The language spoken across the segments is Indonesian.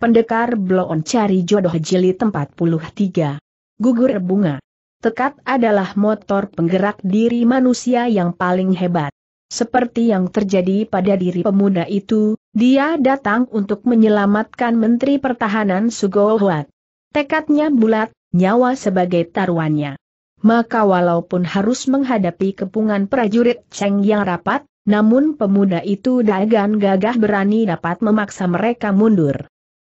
Pendekar Bloon Cari Jodoh Jeli 43. Gugur Bunga. Tekad adalah motor penggerak diri manusia yang paling hebat. Seperti yang terjadi pada diri pemuda itu, dia datang untuk menyelamatkan Menteri Pertahanan Sugohwat. Tekadnya bulat, nyawa sebagai taruhannya. Maka walaupun harus menghadapi kepungan prajurit Cheng yang rapat, namun pemuda itu dagan gagah berani dapat memaksa mereka mundur.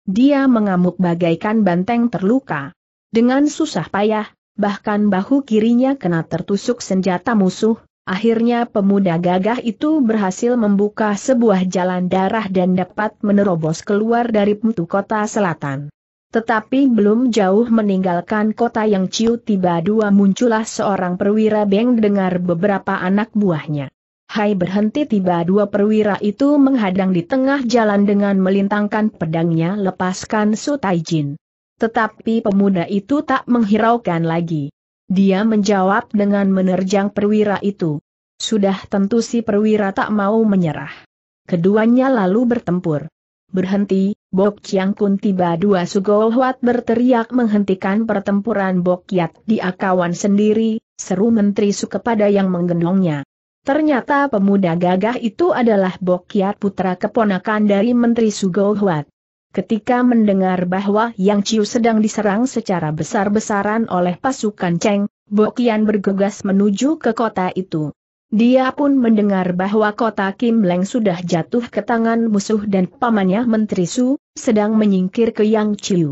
Dia mengamuk bagaikan banteng terluka. Dengan susah payah, bahkan bahu kirinya kena tertusuk senjata musuh, akhirnya pemuda gagah itu berhasil membuka sebuah jalan darah dan dapat menerobos keluar dari pintu kota selatan. Tetapi belum jauh meninggalkan kota yang Ciu tiba dua muncullah seorang perwira beng dengar beberapa anak buahnya. Hai berhenti tiba dua perwira itu menghadang di tengah jalan dengan melintangkan pedangnya lepaskan Su Taijin. Tetapi pemuda itu tak menghiraukan lagi. Dia menjawab dengan menerjang perwira itu. Sudah tentu si perwira tak mau menyerah. Keduanya lalu bertempur. Berhenti, Bok Chiang Kun tiba dua Sugohwat berteriak menghentikan pertempuran Bok Yat di akawan sendiri, seru Menteri Su kepada yang menggendongnya. Ternyata pemuda gagah itu adalah Bokiat putra keponakan dari Menteri Sugohuat. Ketika mendengar bahwa Yang Ciu sedang diserang secara besar-besaran oleh pasukan Cheng, Bokian bergegas menuju ke kota itu. Dia pun mendengar bahwa kota Kim Leng sudah jatuh ke tangan musuh dan pamannya Menteri Su, sedang menyingkir ke Yang Ciu.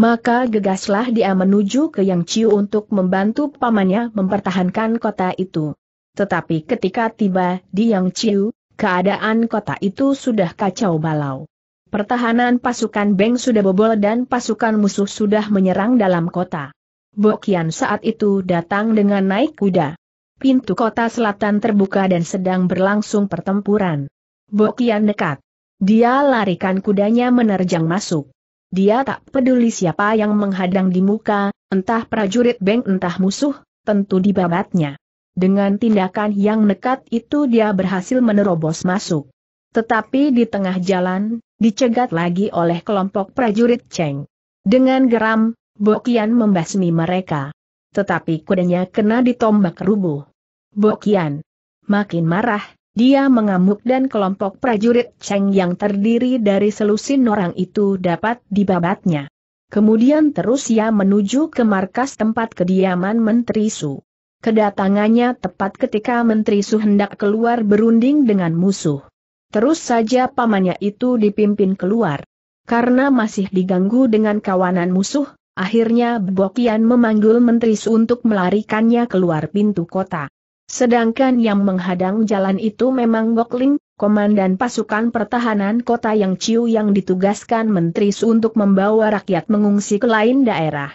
Maka gegaslah dia menuju ke Yang Ciu untuk membantu pamannya mempertahankan kota itu tetapi ketika tiba di Yang Chiu, keadaan kota itu sudah kacau balau. Pertahanan pasukan Beng sudah bobol dan pasukan musuh sudah menyerang dalam kota. Bokian saat itu datang dengan naik kuda. Pintu kota selatan terbuka dan sedang berlangsung pertempuran. Bokian dekat. Dia larikan kudanya menerjang masuk. Dia tak peduli siapa yang menghadang di muka, entah prajurit Beng entah musuh, tentu dibabatnya. Dengan tindakan yang nekat itu dia berhasil menerobos masuk. Tetapi di tengah jalan, dicegat lagi oleh kelompok prajurit Cheng. Dengan geram, Bokian membasmi mereka. Tetapi kudanya kena ditombak rubuh. Bokian makin marah, dia mengamuk dan kelompok prajurit Cheng yang terdiri dari selusin orang itu dapat dibabatnya. Kemudian terus ia menuju ke markas tempat kediaman Menteri Su. Kedatangannya tepat ketika Menteri Su hendak keluar berunding dengan musuh. Terus saja pamannya itu dipimpin keluar. Karena masih diganggu dengan kawanan musuh, akhirnya Bokian memanggil Menteri Su untuk melarikannya keluar pintu kota. Sedangkan yang menghadang jalan itu memang Gokling, komandan pasukan pertahanan kota yang Ciu yang ditugaskan Menteri Su untuk membawa rakyat mengungsi ke lain daerah.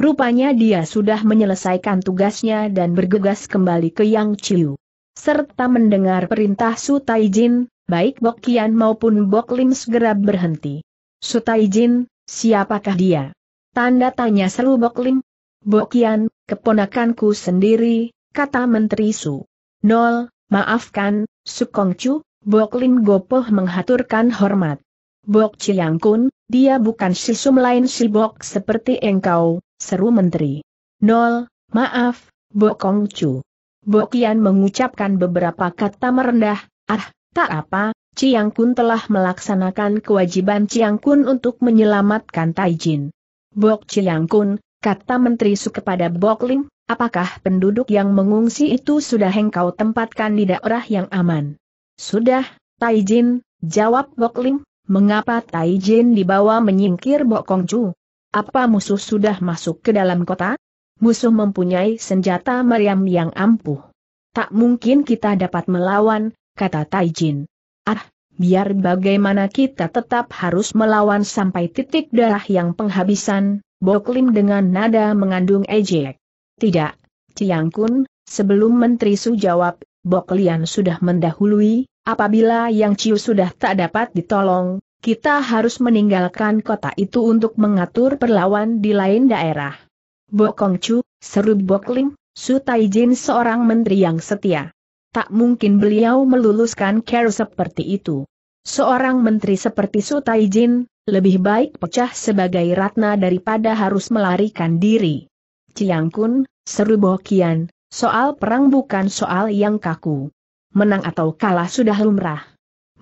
Rupanya dia sudah menyelesaikan tugasnya dan bergegas kembali ke Yang Chiu. Serta mendengar perintah Su Taijin, baik Bok Kian maupun Bok Lim segera berhenti. Su Taijin, siapakah dia? Tanda tanya seru Bok Lim. Bok Kian, keponakanku sendiri, kata Menteri Su. Nol, maafkan, Su Chu, Bok Lim Gopoh menghaturkan hormat. Bok Chiang Kun, dia bukan sisum lain si Bok seperti engkau, seru menteri. Nol, maaf, Bokong Chu. Bokian mengucapkan beberapa kata merendah, ah, tak apa, Chiang Kun telah melaksanakan kewajiban Chiang Kun untuk menyelamatkan Taijin. Bok Chiang Kun, kata Menteri Su kepada Bok Lim, apakah penduduk yang mengungsi itu sudah engkau tempatkan di daerah yang aman? Sudah, Taijin, jawab Bok Lim. mengapa Taijin dibawa menyingkir Bokong Chu? Apa musuh sudah masuk ke dalam kota? Musuh mempunyai senjata meriam yang ampuh. Tak mungkin kita dapat melawan, kata Taijin. Ah, biar bagaimana kita tetap harus melawan sampai titik darah yang penghabisan, Boklim dengan nada mengandung ejek. Tidak, Ciang Kun, sebelum Menteri Su jawab, Boklian sudah mendahului, apabila Yang Ciu sudah tak dapat ditolong, kita harus meninggalkan kota itu untuk mengatur perlawan di lain daerah. Bokong Chu, seru Bokling, Su Taijin seorang menteri yang setia. Tak mungkin beliau meluluskan care seperti itu. Seorang menteri seperti Su Taijin, lebih baik pecah sebagai ratna daripada harus melarikan diri. Ciang Kun, seru Bokian, soal perang bukan soal yang kaku. Menang atau kalah sudah lumrah.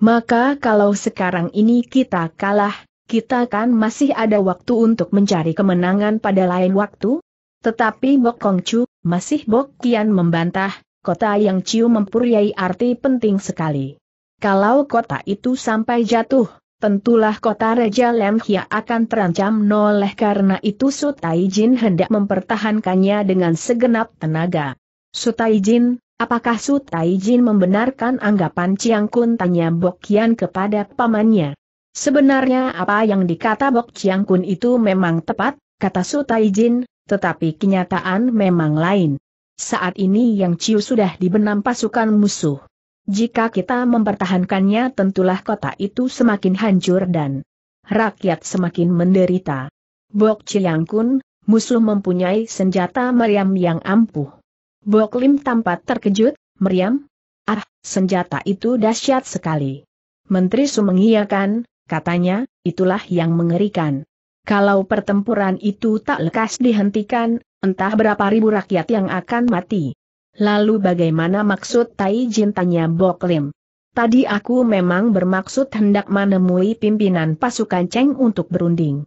Maka kalau sekarang ini kita kalah, kita kan masih ada waktu untuk mencari kemenangan pada lain waktu? Tetapi Bok Kongcu, masih Bok Kian membantah, kota yang Ciu mempunyai arti penting sekali. Kalau kota itu sampai jatuh, tentulah kota Raja Lemhia akan terancam noleh karena itu Sutai Jin hendak mempertahankannya dengan segenap tenaga. Sutai Jin, Apakah Su Taijin membenarkan anggapan Chiang Kun tanya Bok Kian kepada pamannya? Sebenarnya apa yang dikata Bok Chiang Kun itu memang tepat, kata Su Taijin, tetapi kenyataan memang lain. Saat ini yang Ciu sudah dibenam pasukan musuh. Jika kita mempertahankannya tentulah kota itu semakin hancur dan rakyat semakin menderita. Bok Chiang Kun, musuh mempunyai senjata meriam yang ampuh. Boklim tampak terkejut, meriam. Ah, senjata itu dahsyat sekali. Menteri Sumengiakan, katanya, itulah yang mengerikan. Kalau pertempuran itu tak lekas dihentikan, entah berapa ribu rakyat yang akan mati. Lalu bagaimana maksud Tai Jin tanya Boklim? Tadi aku memang bermaksud hendak menemui pimpinan pasukan Cheng untuk berunding.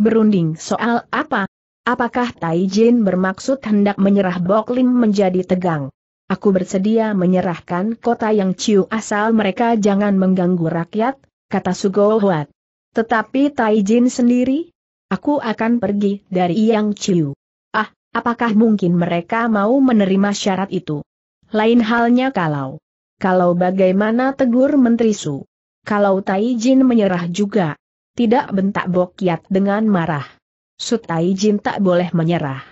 Berunding soal apa? Apakah Tai Jin bermaksud hendak menyerah Bok Lim menjadi tegang? Aku bersedia menyerahkan kota yang ciu asal mereka jangan mengganggu rakyat, kata Sugo Huat. Tetapi Tai Jin sendiri? Aku akan pergi dari Yang Ciu. Ah, apakah mungkin mereka mau menerima syarat itu? Lain halnya kalau. Kalau bagaimana tegur Menteri Su? Kalau Tai Jin menyerah juga. Tidak bentak Bokiat dengan marah. Sutai Jin tak boleh menyerah.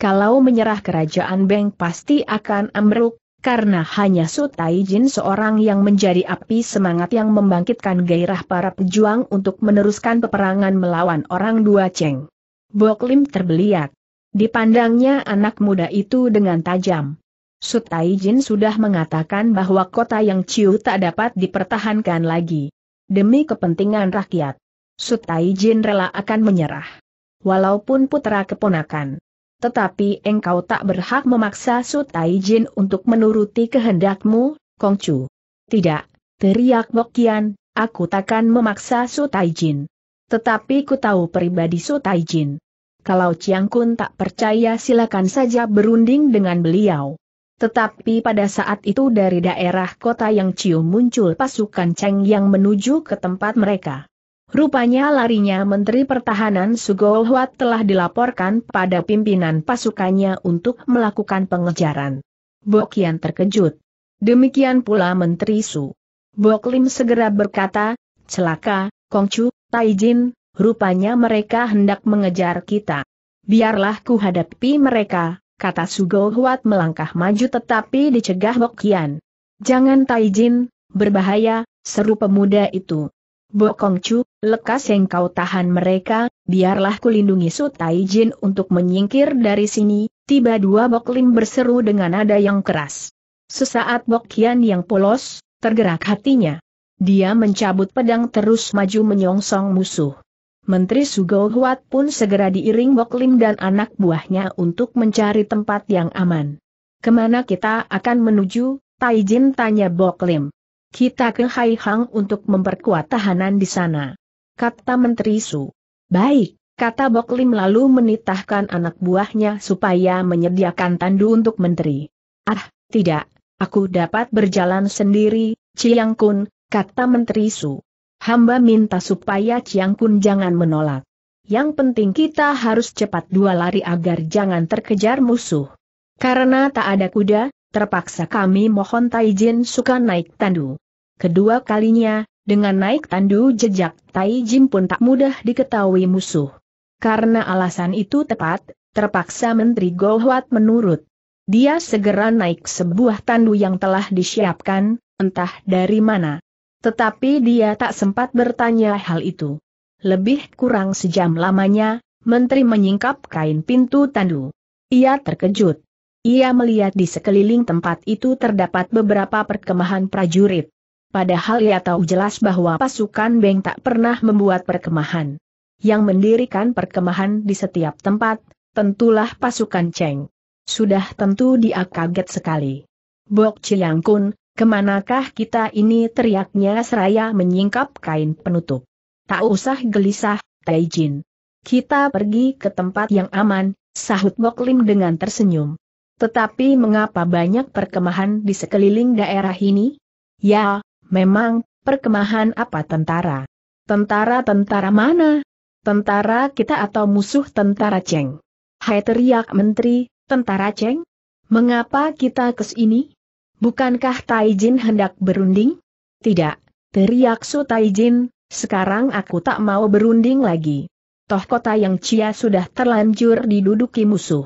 Kalau menyerah kerajaan Beng pasti akan ambruk, karena hanya Sutai Jin seorang yang menjadi api semangat yang membangkitkan gairah para pejuang untuk meneruskan peperangan melawan orang dua Ceng. Boklim terbeliak. Dipandangnya anak muda itu dengan tajam. Sutai Jin sudah mengatakan bahwa kota yang Ciu tak dapat dipertahankan lagi. Demi kepentingan rakyat, Sutai Jin rela akan menyerah walaupun putra keponakan. Tetapi engkau tak berhak memaksa Sutai Jin untuk menuruti kehendakmu, Kongcu. Tidak, teriak Bokian, aku takkan memaksa Sutai Jin. Tetapi ku tahu pribadi Sutai Jin. Kalau Chiang Kun tak percaya silakan saja berunding dengan beliau. Tetapi pada saat itu dari daerah kota yang cium muncul pasukan Cheng yang menuju ke tempat mereka. Rupanya larinya Menteri Pertahanan Sugo telah dilaporkan pada pimpinan pasukannya untuk melakukan pengejaran. Bokian terkejut. Demikian pula Menteri Su. Boklim segera berkata, celaka, Kongcu, Taijin, rupanya mereka hendak mengejar kita. Biarlah ku hadapi mereka, kata Sugo melangkah maju tetapi dicegah Bokian. Jangan Taijin, berbahaya, seru pemuda itu. Bokong Chu, lekas kau tahan mereka, biarlah kulindungi Su Taijin untuk menyingkir dari sini, tiba dua Boklim berseru dengan nada yang keras. Sesaat Bokian yang polos, tergerak hatinya. Dia mencabut pedang terus maju menyongsong musuh. Menteri Sugo Huat pun segera diiring Boklim dan anak buahnya untuk mencari tempat yang aman. Kemana kita akan menuju, Taijin tanya Boklim. Kita ke Haihang untuk memperkuat tahanan di sana. Kata Menteri Su. Baik, kata Bok Lim lalu menitahkan anak buahnya supaya menyediakan tandu untuk Menteri. Ah, tidak, aku dapat berjalan sendiri, Chiang Kun, kata Menteri Su. Hamba minta supaya Chiang Kun jangan menolak. Yang penting kita harus cepat dua lari agar jangan terkejar musuh. Karena tak ada kuda, terpaksa kami mohon Taijin suka naik tandu. Kedua kalinya, dengan naik tandu jejak Taijin pun tak mudah diketahui musuh. Karena alasan itu tepat, terpaksa Menteri Gohwat menurut. Dia segera naik sebuah tandu yang telah disiapkan, entah dari mana. Tetapi dia tak sempat bertanya hal itu. Lebih kurang sejam lamanya, menteri menyingkap kain pintu tandu. Ia terkejut. Ia melihat di sekeliling tempat itu terdapat beberapa perkemahan prajurit. Padahal ia tahu jelas bahwa pasukan Beng tak pernah membuat perkemahan. Yang mendirikan perkemahan di setiap tempat, tentulah pasukan Cheng. Sudah tentu dia kaget sekali. Bok Chiang Kun, kemanakah kita ini teriaknya seraya menyingkap kain penutup. Tak usah gelisah, Taijin. Kita pergi ke tempat yang aman, sahut Bok Lim dengan tersenyum. Tetapi mengapa banyak perkemahan di sekeliling daerah ini? Ya, memang, perkemahan apa tentara? Tentara-tentara mana? Tentara kita atau musuh tentara Cheng? Hai teriak menteri, tentara Cheng? Mengapa kita kesini? Bukankah Taijin hendak berunding? Tidak, teriak Su Taijin, sekarang aku tak mau berunding lagi. Toh kota yang Cia sudah terlanjur diduduki musuh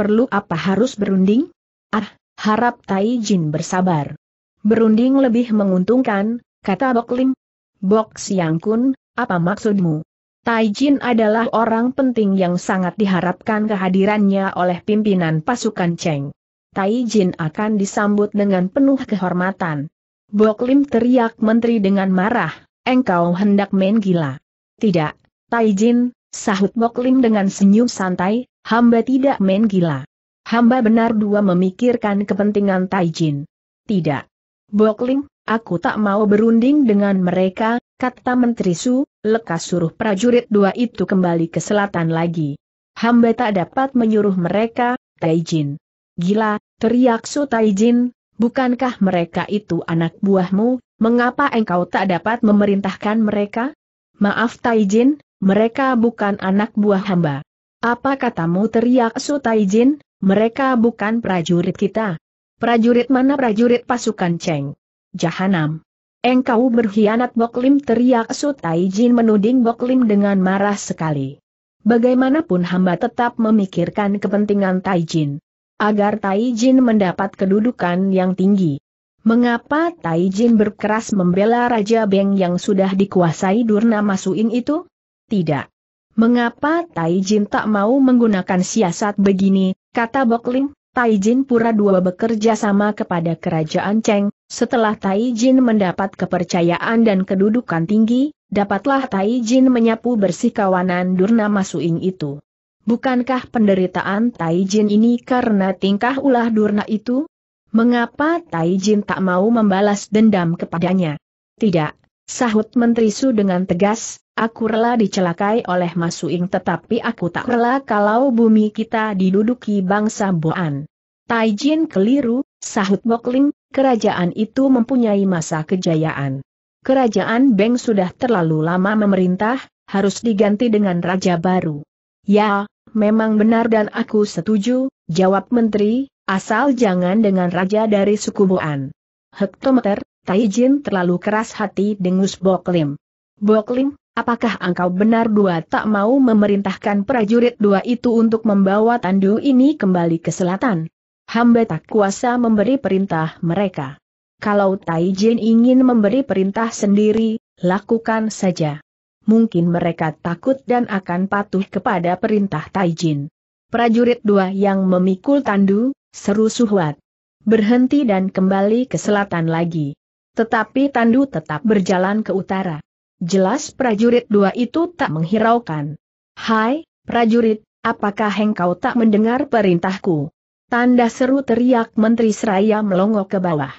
perlu apa harus berunding? Ah, harap Tai Jin bersabar. Berunding lebih menguntungkan, kata Bok Lim. Bok Siang Kun, apa maksudmu? Tai Jin adalah orang penting yang sangat diharapkan kehadirannya oleh pimpinan pasukan Cheng. Tai Jin akan disambut dengan penuh kehormatan. Bok Lim teriak menteri dengan marah, engkau hendak main gila. Tidak, Tai Jin, sahut Bok Lim dengan senyum santai, Hamba tidak main gila. Hamba benar dua memikirkan kepentingan Taijin. Tidak. Bokling, aku tak mau berunding dengan mereka, kata Menteri Su, lekas suruh prajurit dua itu kembali ke selatan lagi. Hamba tak dapat menyuruh mereka, Taijin. Gila, teriak Su Taijin, bukankah mereka itu anak buahmu, mengapa engkau tak dapat memerintahkan mereka? Maaf Taijin, mereka bukan anak buah hamba. Apa katamu teriak sutaijin. mereka bukan prajurit kita. Prajurit mana prajurit pasukan Cheng? Jahanam. Engkau berkhianat Boklim teriak sutaijin, menuding Boklim dengan marah sekali. Bagaimanapun hamba tetap memikirkan kepentingan Taijin. Agar Taijin mendapat kedudukan yang tinggi. Mengapa Taijin berkeras membela Raja Beng yang sudah dikuasai Durna Masuin itu? Tidak. Mengapa Tai Jin tak mau menggunakan siasat begini, kata Bokling, Tai Jin Pura Dua bekerja sama kepada kerajaan Cheng, setelah Tai Jin mendapat kepercayaan dan kedudukan tinggi, dapatlah Tai Jin menyapu bersih kawanan Durna Masuing itu. Bukankah penderitaan Tai Jin ini karena tingkah ulah Durna itu? Mengapa Tai Jin tak mau membalas dendam kepadanya? Tidak, sahut Menteri Su dengan tegas, Aku rela dicelakai oleh Masuing tetapi aku tak rela kalau bumi kita diduduki bangsa Boan. Taijin keliru, sahut Bokling, kerajaan itu mempunyai masa kejayaan. Kerajaan Beng sudah terlalu lama memerintah, harus diganti dengan raja baru. Ya, memang benar dan aku setuju, jawab menteri, asal jangan dengan raja dari suku Boan. Hektometer, Taijin terlalu keras hati dengus Boklim. Boklim, apakah engkau benar dua tak mau memerintahkan prajurit dua itu untuk membawa tandu ini kembali ke selatan? Hamba tak kuasa memberi perintah mereka. Kalau Taijin ingin memberi perintah sendiri, lakukan saja. Mungkin mereka takut dan akan patuh kepada perintah Taijin. Prajurit dua yang memikul tandu, seru Suhuat. Berhenti dan kembali ke selatan lagi. Tetapi tandu tetap berjalan ke utara. Jelas prajurit dua itu tak menghiraukan. Hai, prajurit, apakah engkau tak mendengar perintahku? Tanda seru teriak Menteri Seraya melongo ke bawah.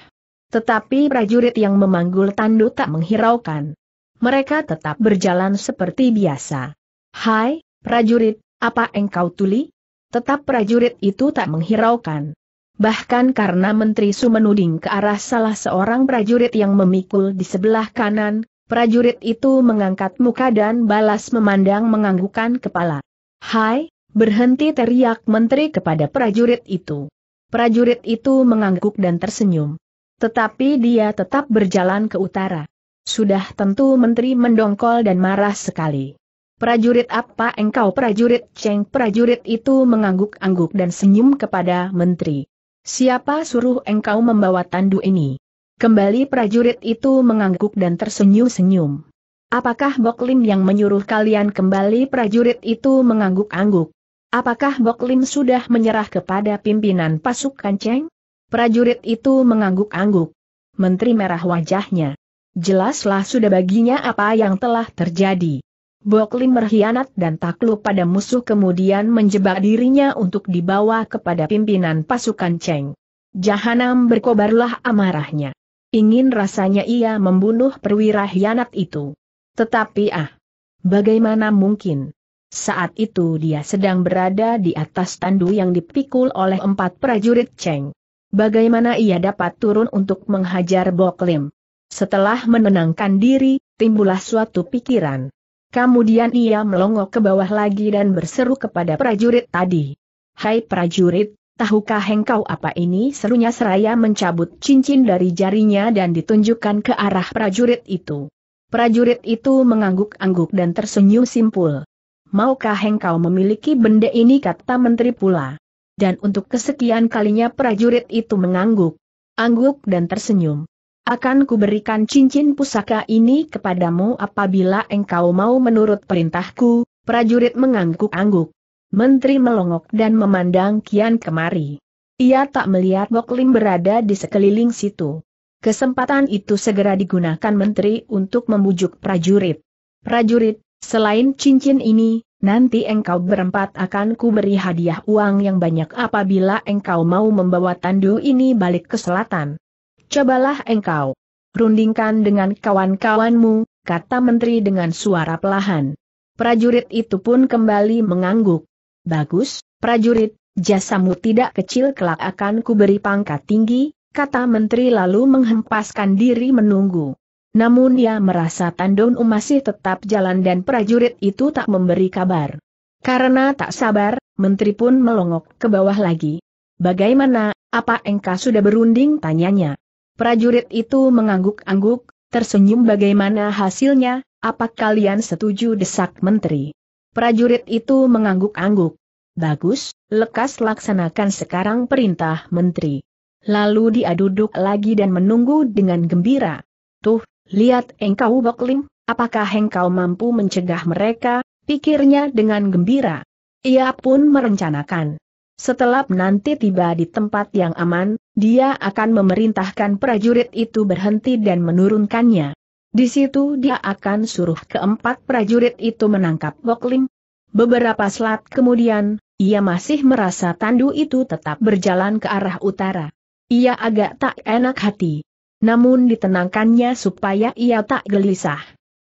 Tetapi prajurit yang memanggul tandu tak menghiraukan. Mereka tetap berjalan seperti biasa. Hai, prajurit, apa engkau tuli? Tetap prajurit itu tak menghiraukan. Bahkan karena Menteri Sumenuding ke arah salah seorang prajurit yang memikul di sebelah kanan, Prajurit itu mengangkat muka dan balas memandang menganggukkan kepala. Hai, berhenti teriak menteri kepada prajurit itu. Prajurit itu mengangguk dan tersenyum. Tetapi dia tetap berjalan ke utara. Sudah tentu menteri mendongkol dan marah sekali. Prajurit apa engkau prajurit Ceng? Prajurit itu mengangguk-angguk dan senyum kepada menteri. Siapa suruh engkau membawa tandu ini? Kembali prajurit itu mengangguk dan tersenyum-senyum. Apakah Bok Lim yang menyuruh kalian kembali prajurit itu mengangguk-angguk? Apakah Bok Lim sudah menyerah kepada pimpinan pasukan Cheng? Prajurit itu mengangguk-angguk. Menteri merah wajahnya. Jelaslah sudah baginya apa yang telah terjadi. Bok Lim berkhianat dan takluk pada musuh kemudian menjebak dirinya untuk dibawa kepada pimpinan pasukan Cheng. Jahanam berkobarlah amarahnya. Ingin rasanya ia membunuh perwira hianat itu. Tetapi ah, bagaimana mungkin? Saat itu dia sedang berada di atas tandu yang dipikul oleh empat prajurit Cheng. Bagaimana ia dapat turun untuk menghajar Boklim? Setelah menenangkan diri, timbullah suatu pikiran. Kemudian ia melongok ke bawah lagi dan berseru kepada prajurit tadi. Hai prajurit, Tahukah engkau apa ini? Serunya seraya mencabut cincin dari jarinya dan ditunjukkan ke arah prajurit itu. Prajurit itu mengangguk-angguk dan tersenyum simpul. Maukah engkau memiliki benda ini kata menteri pula. Dan untuk kesekian kalinya prajurit itu mengangguk. Angguk dan tersenyum. Akan kuberikan cincin pusaka ini kepadamu apabila engkau mau menurut perintahku, prajurit mengangguk-angguk. Menteri melongok dan memandang kian kemari. Ia tak melihat Bok berada di sekeliling situ. Kesempatan itu segera digunakan menteri untuk membujuk prajurit. Prajurit, selain cincin ini, nanti engkau berempat akan kuberi hadiah uang yang banyak apabila engkau mau membawa tandu ini balik ke selatan. Cobalah engkau. Rundingkan dengan kawan-kawanmu, kata menteri dengan suara pelahan. Prajurit itu pun kembali mengangguk. Bagus, prajurit, jasamu tidak kecil kelak akan kuberi pangkat tinggi, kata menteri lalu menghempaskan diri menunggu. Namun ia merasa Tandon Um masih tetap jalan dan prajurit itu tak memberi kabar. Karena tak sabar, menteri pun melongok ke bawah lagi. Bagaimana, apa engkau sudah berunding tanyanya. Prajurit itu mengangguk-angguk, tersenyum bagaimana hasilnya, apa kalian setuju desak menteri. Prajurit itu mengangguk-angguk. Bagus, lekas laksanakan sekarang perintah menteri. Lalu dia duduk lagi dan menunggu dengan gembira. Tuh, lihat engkau Boklim, apakah engkau mampu mencegah mereka, pikirnya dengan gembira. Ia pun merencanakan. Setelah nanti tiba di tempat yang aman, dia akan memerintahkan prajurit itu berhenti dan menurunkannya. Di situ dia akan suruh keempat prajurit itu menangkap Gokling. Beberapa selat kemudian, ia masih merasa tandu itu tetap berjalan ke arah utara. Ia agak tak enak hati. Namun ditenangkannya supaya ia tak gelisah.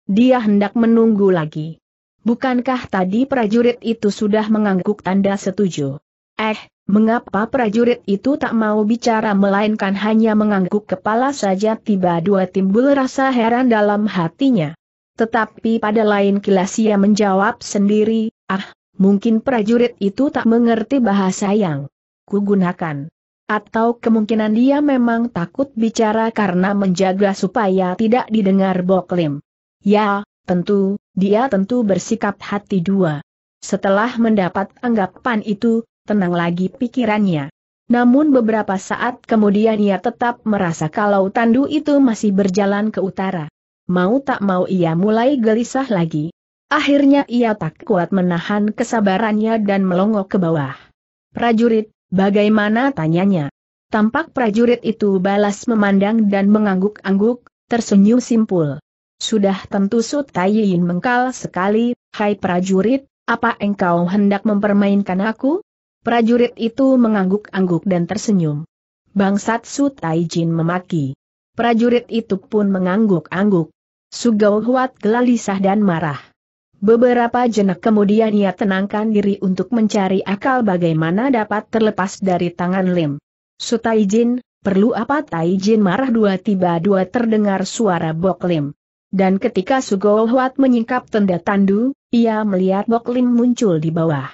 Dia hendak menunggu lagi. Bukankah tadi prajurit itu sudah mengangguk tanda setuju? Eh, mengapa prajurit itu tak mau bicara melainkan hanya mengangguk kepala saja tiba dua timbul rasa heran dalam hatinya. Tetapi pada lain kilas ia menjawab sendiri, ah, mungkin prajurit itu tak mengerti bahasa yang kugunakan. Atau kemungkinan dia memang takut bicara karena menjaga supaya tidak didengar Boklim. Ya, tentu, dia tentu bersikap hati dua. Setelah mendapat anggapan itu, tenang lagi pikirannya. Namun beberapa saat kemudian ia tetap merasa kalau tandu itu masih berjalan ke utara. Mau tak mau ia mulai gelisah lagi. Akhirnya ia tak kuat menahan kesabarannya dan melongok ke bawah. Prajurit, bagaimana tanyanya? Tampak prajurit itu balas memandang dan mengangguk-angguk, tersenyum simpul. Sudah tentu Sutayin mengkal sekali, hai prajurit, apa engkau hendak mempermainkan aku? Prajurit itu mengangguk-angguk dan tersenyum. Bangsat Su Taijin memaki. Prajurit itu pun mengangguk-angguk. Sugau Huat gelisah dan marah. Beberapa jenak kemudian ia tenangkan diri untuk mencari akal bagaimana dapat terlepas dari tangan Lim. Su Taijin, perlu apa Taijin marah dua tiba-dua terdengar suara Bok Lim. Dan ketika Sugao Huat menyingkap tenda tandu, ia melihat Bok Lim muncul di bawah.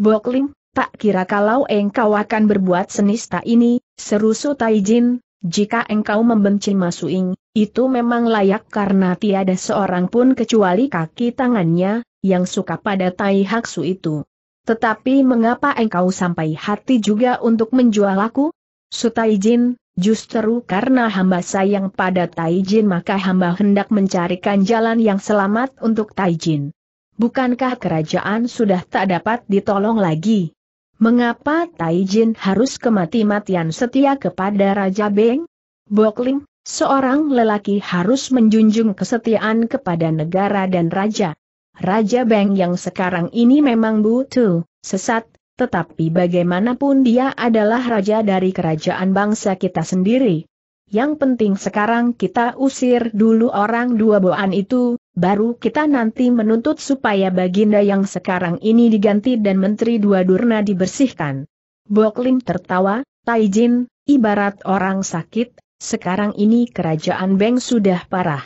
Bok Lim, tak kira kalau engkau akan berbuat senista ini, seru Su Taijin, jika engkau membenci Masuing, itu memang layak karena tiada seorang pun kecuali kaki tangannya, yang suka pada Tai Haksu itu. Tetapi mengapa engkau sampai hati juga untuk menjual aku? Sutaijin, justru karena hamba sayang pada Taijin maka hamba hendak mencarikan jalan yang selamat untuk Taijin. Bukankah kerajaan sudah tak dapat ditolong lagi? Mengapa Taijin harus kemati-matian setia kepada Raja Beng? Bokling, seorang lelaki harus menjunjung kesetiaan kepada negara dan raja. Raja Beng yang sekarang ini memang butuh, sesat, tetapi bagaimanapun dia adalah raja dari kerajaan bangsa kita sendiri. Yang penting sekarang kita usir dulu orang dua boan itu, baru kita nanti menuntut supaya Baginda yang sekarang ini diganti dan Menteri Dua Durna dibersihkan. Boklim tertawa, Taijin, ibarat orang sakit, sekarang ini kerajaan Beng sudah parah.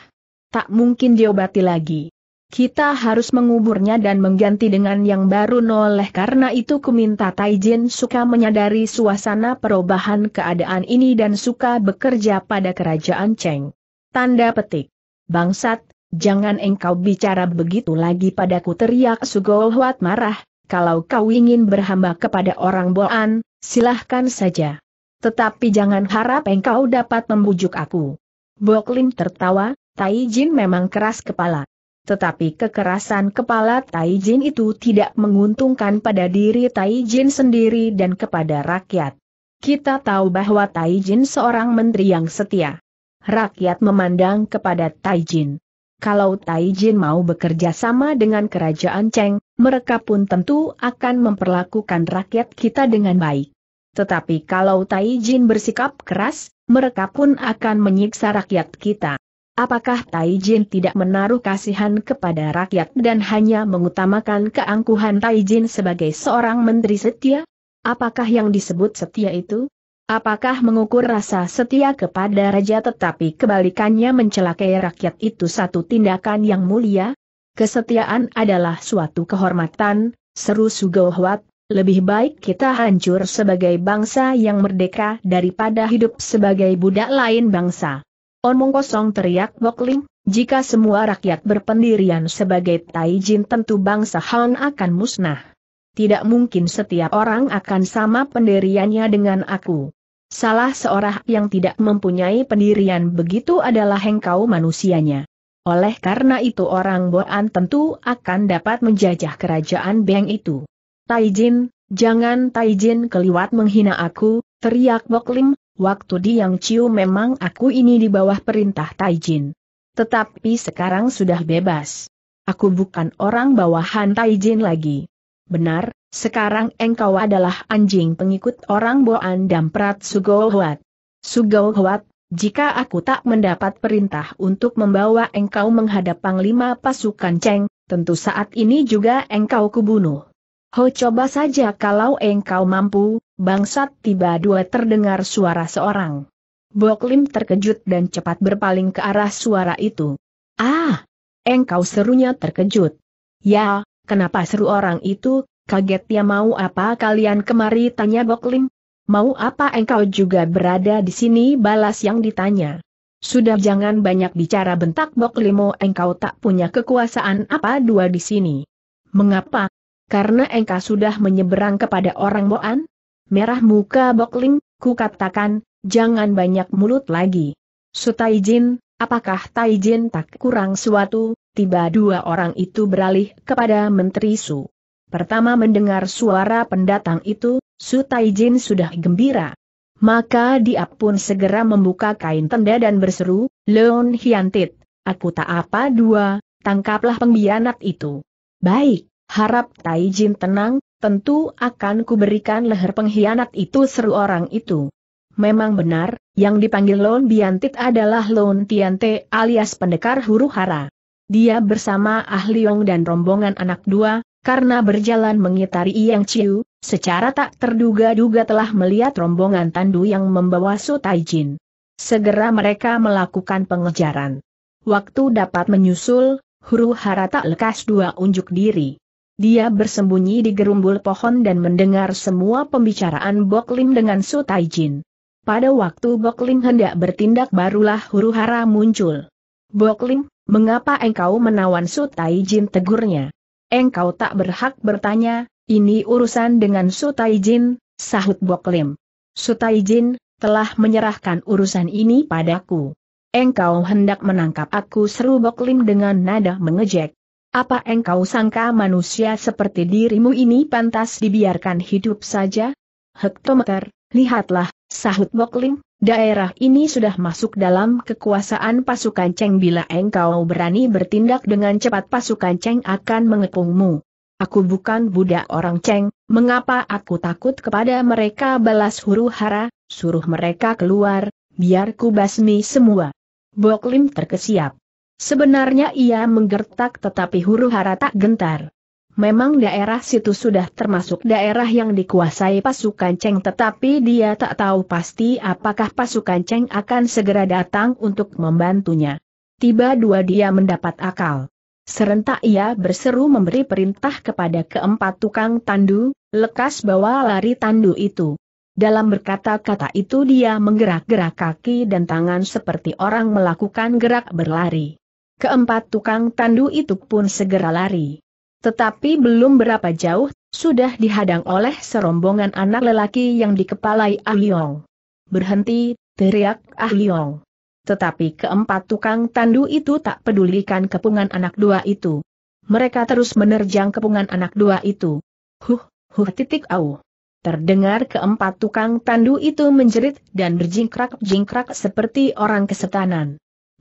Tak mungkin diobati lagi. Kita harus menguburnya dan mengganti dengan yang baru noleh karena itu kuminta Taijin suka menyadari suasana perubahan keadaan ini dan suka bekerja pada kerajaan Cheng. Tanda petik. Bangsat, jangan engkau bicara begitu lagi padaku teriak Sugohwat marah, kalau kau ingin berhamba kepada orang Boan, silahkan saja. Tetapi jangan harap engkau dapat membujuk aku. Boklim tertawa, Taijin memang keras kepala. Tetapi kekerasan kepala Taijin itu tidak menguntungkan pada diri Taijin sendiri dan kepada rakyat. Kita tahu bahwa Taijin seorang menteri yang setia. Rakyat memandang kepada Taijin. Kalau Taijin mau bekerja sama dengan kerajaan Cheng, mereka pun tentu akan memperlakukan rakyat kita dengan baik. Tetapi kalau Taijin bersikap keras, mereka pun akan menyiksa rakyat kita. Apakah Taijin tidak menaruh kasihan kepada rakyat dan hanya mengutamakan keangkuhan Taijin sebagai seorang menteri setia? Apakah yang disebut setia itu? Apakah mengukur rasa setia kepada raja tetapi kebalikannya mencelakai rakyat itu satu tindakan yang mulia? Kesetiaan adalah suatu kehormatan, seru Sugohwat. lebih baik kita hancur sebagai bangsa yang merdeka daripada hidup sebagai budak lain bangsa. Omong kosong teriak Bokling, jika semua rakyat berpendirian sebagai Taijin tentu bangsa Han akan musnah. Tidak mungkin setiap orang akan sama pendiriannya dengan aku. Salah seorang yang tidak mempunyai pendirian begitu adalah hengkau manusianya. Oleh karena itu orang Boan tentu akan dapat menjajah kerajaan Beng itu. Taijin, jangan Taijin keliwat menghina aku, teriak Boklim, waktu di Yang Ciu memang aku ini di bawah perintah Taijin. Tetapi sekarang sudah bebas. Aku bukan orang bawahan Taijin lagi. Benar, sekarang engkau adalah anjing pengikut orang Boan dan Prat Sugohuat. Sugohuat, jika aku tak mendapat perintah untuk membawa engkau menghadap panglima pasukan Cheng, tentu saat ini juga engkau kubunuh. Ho coba saja kalau engkau mampu, Bangsat tiba dua terdengar suara seorang. Boklim terkejut dan cepat berpaling ke arah suara itu. Ah! Engkau serunya terkejut. Ya, kenapa seru orang itu, kaget ya mau apa kalian kemari tanya Boklim? Mau apa engkau juga berada di sini balas yang ditanya. Sudah jangan banyak bicara bentak Boklimo oh, engkau tak punya kekuasaan apa dua di sini. Mengapa? Karena engkau sudah menyeberang kepada orang Boan? Merah muka Bokling, ku katakan, jangan banyak mulut lagi. Su Taijin, apakah Taijin tak kurang suatu, tiba dua orang itu beralih kepada Menteri Su. Pertama mendengar suara pendatang itu, Su Taijin sudah gembira. Maka dia pun segera membuka kain tenda dan berseru, Leon Hiantit, aku tak apa dua, tangkaplah pengkhianat itu. Baik, harap Taijin tenang, tentu akan kuberikan leher pengkhianat itu seru orang itu. Memang benar, yang dipanggil Lon Biantit adalah Lon Tiante alias pendekar huru hara. Dia bersama Ahli Yong dan rombongan anak dua, karena berjalan mengitari Yang Chiu, secara tak terduga-duga telah melihat rombongan Tandu yang membawa So Taijin. Segera mereka melakukan pengejaran. Waktu dapat menyusul, huru hara tak lekas dua unjuk diri. Dia bersembunyi di gerumbul pohon dan mendengar semua pembicaraan Boklim dengan Su Jin. Pada waktu Boklim hendak bertindak barulah huru hara muncul. Boklim, mengapa engkau menawan Su Jin tegurnya? Engkau tak berhak bertanya, ini urusan dengan Su Jin, sahut Boklim. Su Jin, telah menyerahkan urusan ini padaku. Engkau hendak menangkap aku seru Boklim dengan nada mengejek. Apa engkau sangka manusia seperti dirimu ini pantas dibiarkan hidup saja? Hektometer, lihatlah, sahut Bokling, daerah ini sudah masuk dalam kekuasaan pasukan Cheng bila engkau berani bertindak dengan cepat pasukan Cheng akan mengepungmu. Aku bukan budak orang Cheng, mengapa aku takut kepada mereka balas huru hara, suruh mereka keluar, biar ku basmi semua. Boklim terkesiap. Sebenarnya ia menggertak tetapi huru hara tak gentar. Memang daerah situ sudah termasuk daerah yang dikuasai pasukan Cheng tetapi dia tak tahu pasti apakah pasukan Cheng akan segera datang untuk membantunya. Tiba dua dia mendapat akal. Serentak ia berseru memberi perintah kepada keempat tukang tandu, lekas bawa lari tandu itu. Dalam berkata-kata itu dia menggerak-gerak kaki dan tangan seperti orang melakukan gerak berlari. Keempat tukang tandu itu pun segera lari. Tetapi belum berapa jauh, sudah dihadang oleh serombongan anak lelaki yang dikepalai Ah Liong. Berhenti, teriak Ah Liong. Tetapi keempat tukang tandu itu tak pedulikan kepungan anak dua itu. Mereka terus menerjang kepungan anak dua itu. Huh, huh titik au. Terdengar keempat tukang tandu itu menjerit dan berjingkrak-jingkrak seperti orang kesetanan.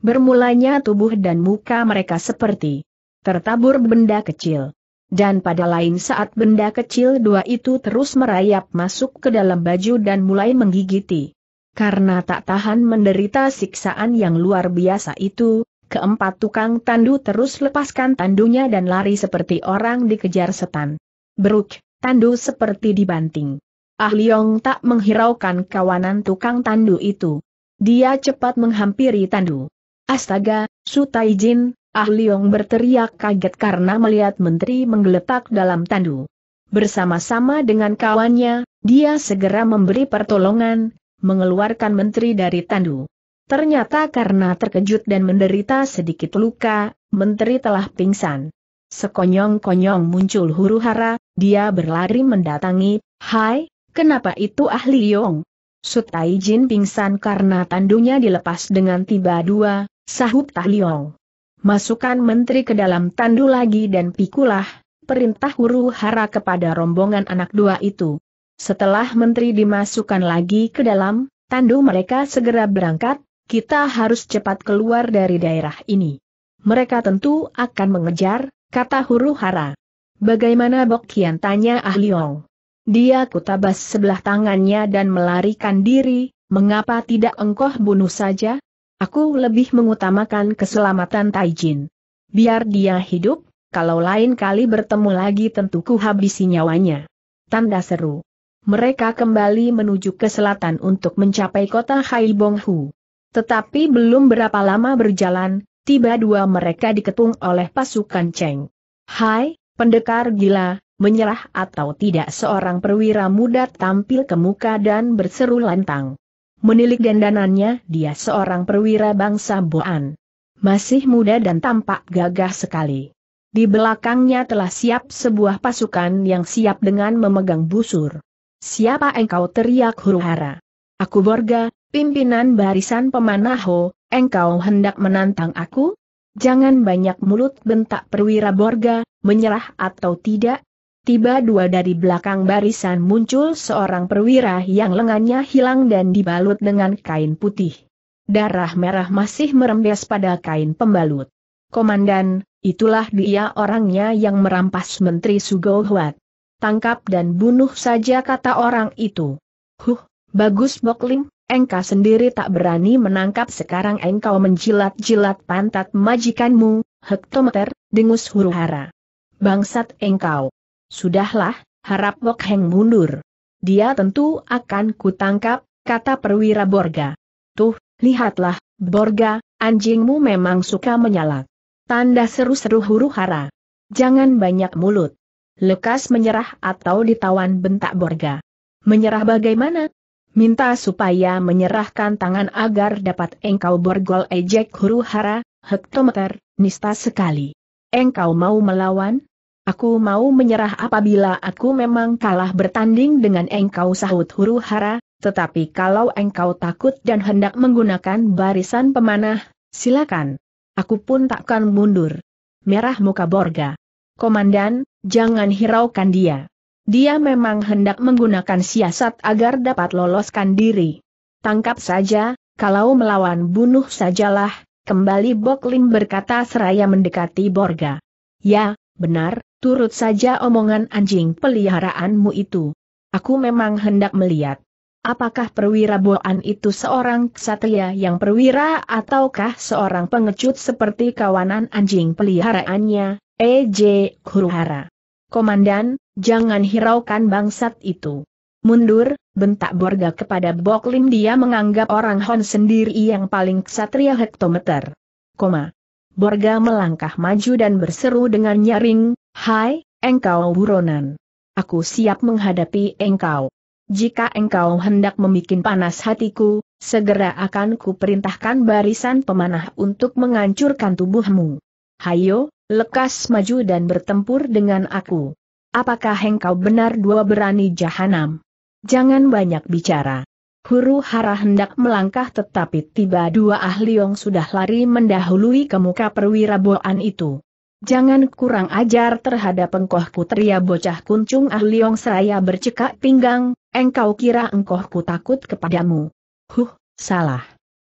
Bermulanya tubuh dan muka mereka seperti tertabur benda kecil. Dan pada lain saat benda kecil dua itu terus merayap masuk ke dalam baju dan mulai menggigiti. Karena tak tahan menderita siksaan yang luar biasa itu, keempat tukang tandu terus lepaskan tandunya dan lari seperti orang dikejar setan. Beruk, tandu seperti dibanting. Ah Leong tak menghiraukan kawanan tukang tandu itu. Dia cepat menghampiri tandu. Astaga, Sutai Jin, Ah Liong berteriak kaget karena melihat menteri menggeletak dalam tandu. Bersama-sama dengan kawannya, dia segera memberi pertolongan, mengeluarkan menteri dari tandu. Ternyata karena terkejut dan menderita sedikit luka, menteri telah pingsan. Sekonyong-konyong muncul huru hara, dia berlari mendatangi, Hai, kenapa itu ahli Yong? Sutai Jin pingsan karena tandunya dilepas dengan tiba dua, Sahut Tahyong. Masukkan menteri ke dalam tandu lagi dan pikulah, perintah huru hara kepada rombongan anak dua itu. Setelah menteri dimasukkan lagi ke dalam, tandu mereka segera berangkat, kita harus cepat keluar dari daerah ini. Mereka tentu akan mengejar, kata huru hara. Bagaimana Bok Kian tanya Ahliong. Dia kutabas sebelah tangannya dan melarikan diri, mengapa tidak engkau bunuh saja? Aku lebih mengutamakan keselamatan Taijin. Biar dia hidup, kalau lain kali bertemu lagi tentu ku habisi nyawanya. Tanda seru. Mereka kembali menuju ke selatan untuk mencapai kota Haibonghu. Tetapi belum berapa lama berjalan, tiba dua mereka diketung oleh pasukan Cheng. Hai, pendekar gila, menyerah atau tidak seorang perwira muda tampil ke muka dan berseru lantang. Menilik dandanannya, dia seorang perwira bangsa Boan. Masih muda dan tampak gagah sekali. Di belakangnya telah siap sebuah pasukan yang siap dengan memegang busur. Siapa engkau teriak huru-hara? Aku Borga, pimpinan barisan pemanaho, engkau hendak menantang aku? Jangan banyak mulut bentak perwira Borga, menyerah atau tidak, tiba dua dari belakang barisan muncul seorang perwira yang lengannya hilang dan dibalut dengan kain putih. Darah merah masih merembes pada kain pembalut. Komandan, itulah dia orangnya yang merampas Menteri Sugohwat. Tangkap dan bunuh saja kata orang itu. Huh, bagus Bokling, Engkau sendiri tak berani menangkap sekarang engkau menjilat-jilat pantat majikanmu, hektometer, dengus huru hara. Bangsat engkau. Sudahlah, harap Wok Heng mundur. Dia tentu akan kutangkap, kata perwira Borga. Tuh, lihatlah, Borga, anjingmu memang suka menyalak. Tanda seru-seru huru hara. Jangan banyak mulut. Lekas menyerah atau ditawan bentak Borga. Menyerah bagaimana? Minta supaya menyerahkan tangan agar dapat engkau borgol ejek huru hara, hektometer, nista sekali. Engkau mau melawan? Aku mau menyerah apabila aku memang kalah bertanding dengan engkau sahut huru hara, tetapi kalau engkau takut dan hendak menggunakan barisan pemanah, silakan. Aku pun takkan mundur. Merah muka Borga. Komandan, jangan hiraukan dia. Dia memang hendak menggunakan siasat agar dapat loloskan diri. Tangkap saja, kalau melawan bunuh sajalah, kembali Boklim berkata seraya mendekati Borga. Ya, benar, turut saja omongan anjing peliharaanmu itu. Aku memang hendak melihat. Apakah perwira Boan itu seorang ksatria yang perwira ataukah seorang pengecut seperti kawanan anjing peliharaannya, E.J. Kuruhara? Komandan, jangan hiraukan bangsat itu. Mundur, bentak Borga kepada Boklim dia menganggap orang Hon sendiri yang paling ksatria hektometer. Koma. Borga melangkah maju dan berseru dengan nyaring, Hai, engkau buronan. Aku siap menghadapi engkau. Jika engkau hendak membuat panas hatiku, segera akan kuperintahkan barisan pemanah untuk menghancurkan tubuhmu. Hayo, lekas maju dan bertempur dengan aku. Apakah engkau benar dua berani jahanam? Jangan banyak bicara. Huru hara hendak melangkah tetapi tiba dua ahli yang sudah lari mendahului kemuka perwira boan itu. Jangan kurang ajar terhadap engkohku teriak ya bocah kuncung Ah Liong seraya bercekak pinggang, engkau kira engkohku takut kepadamu. Huh, salah.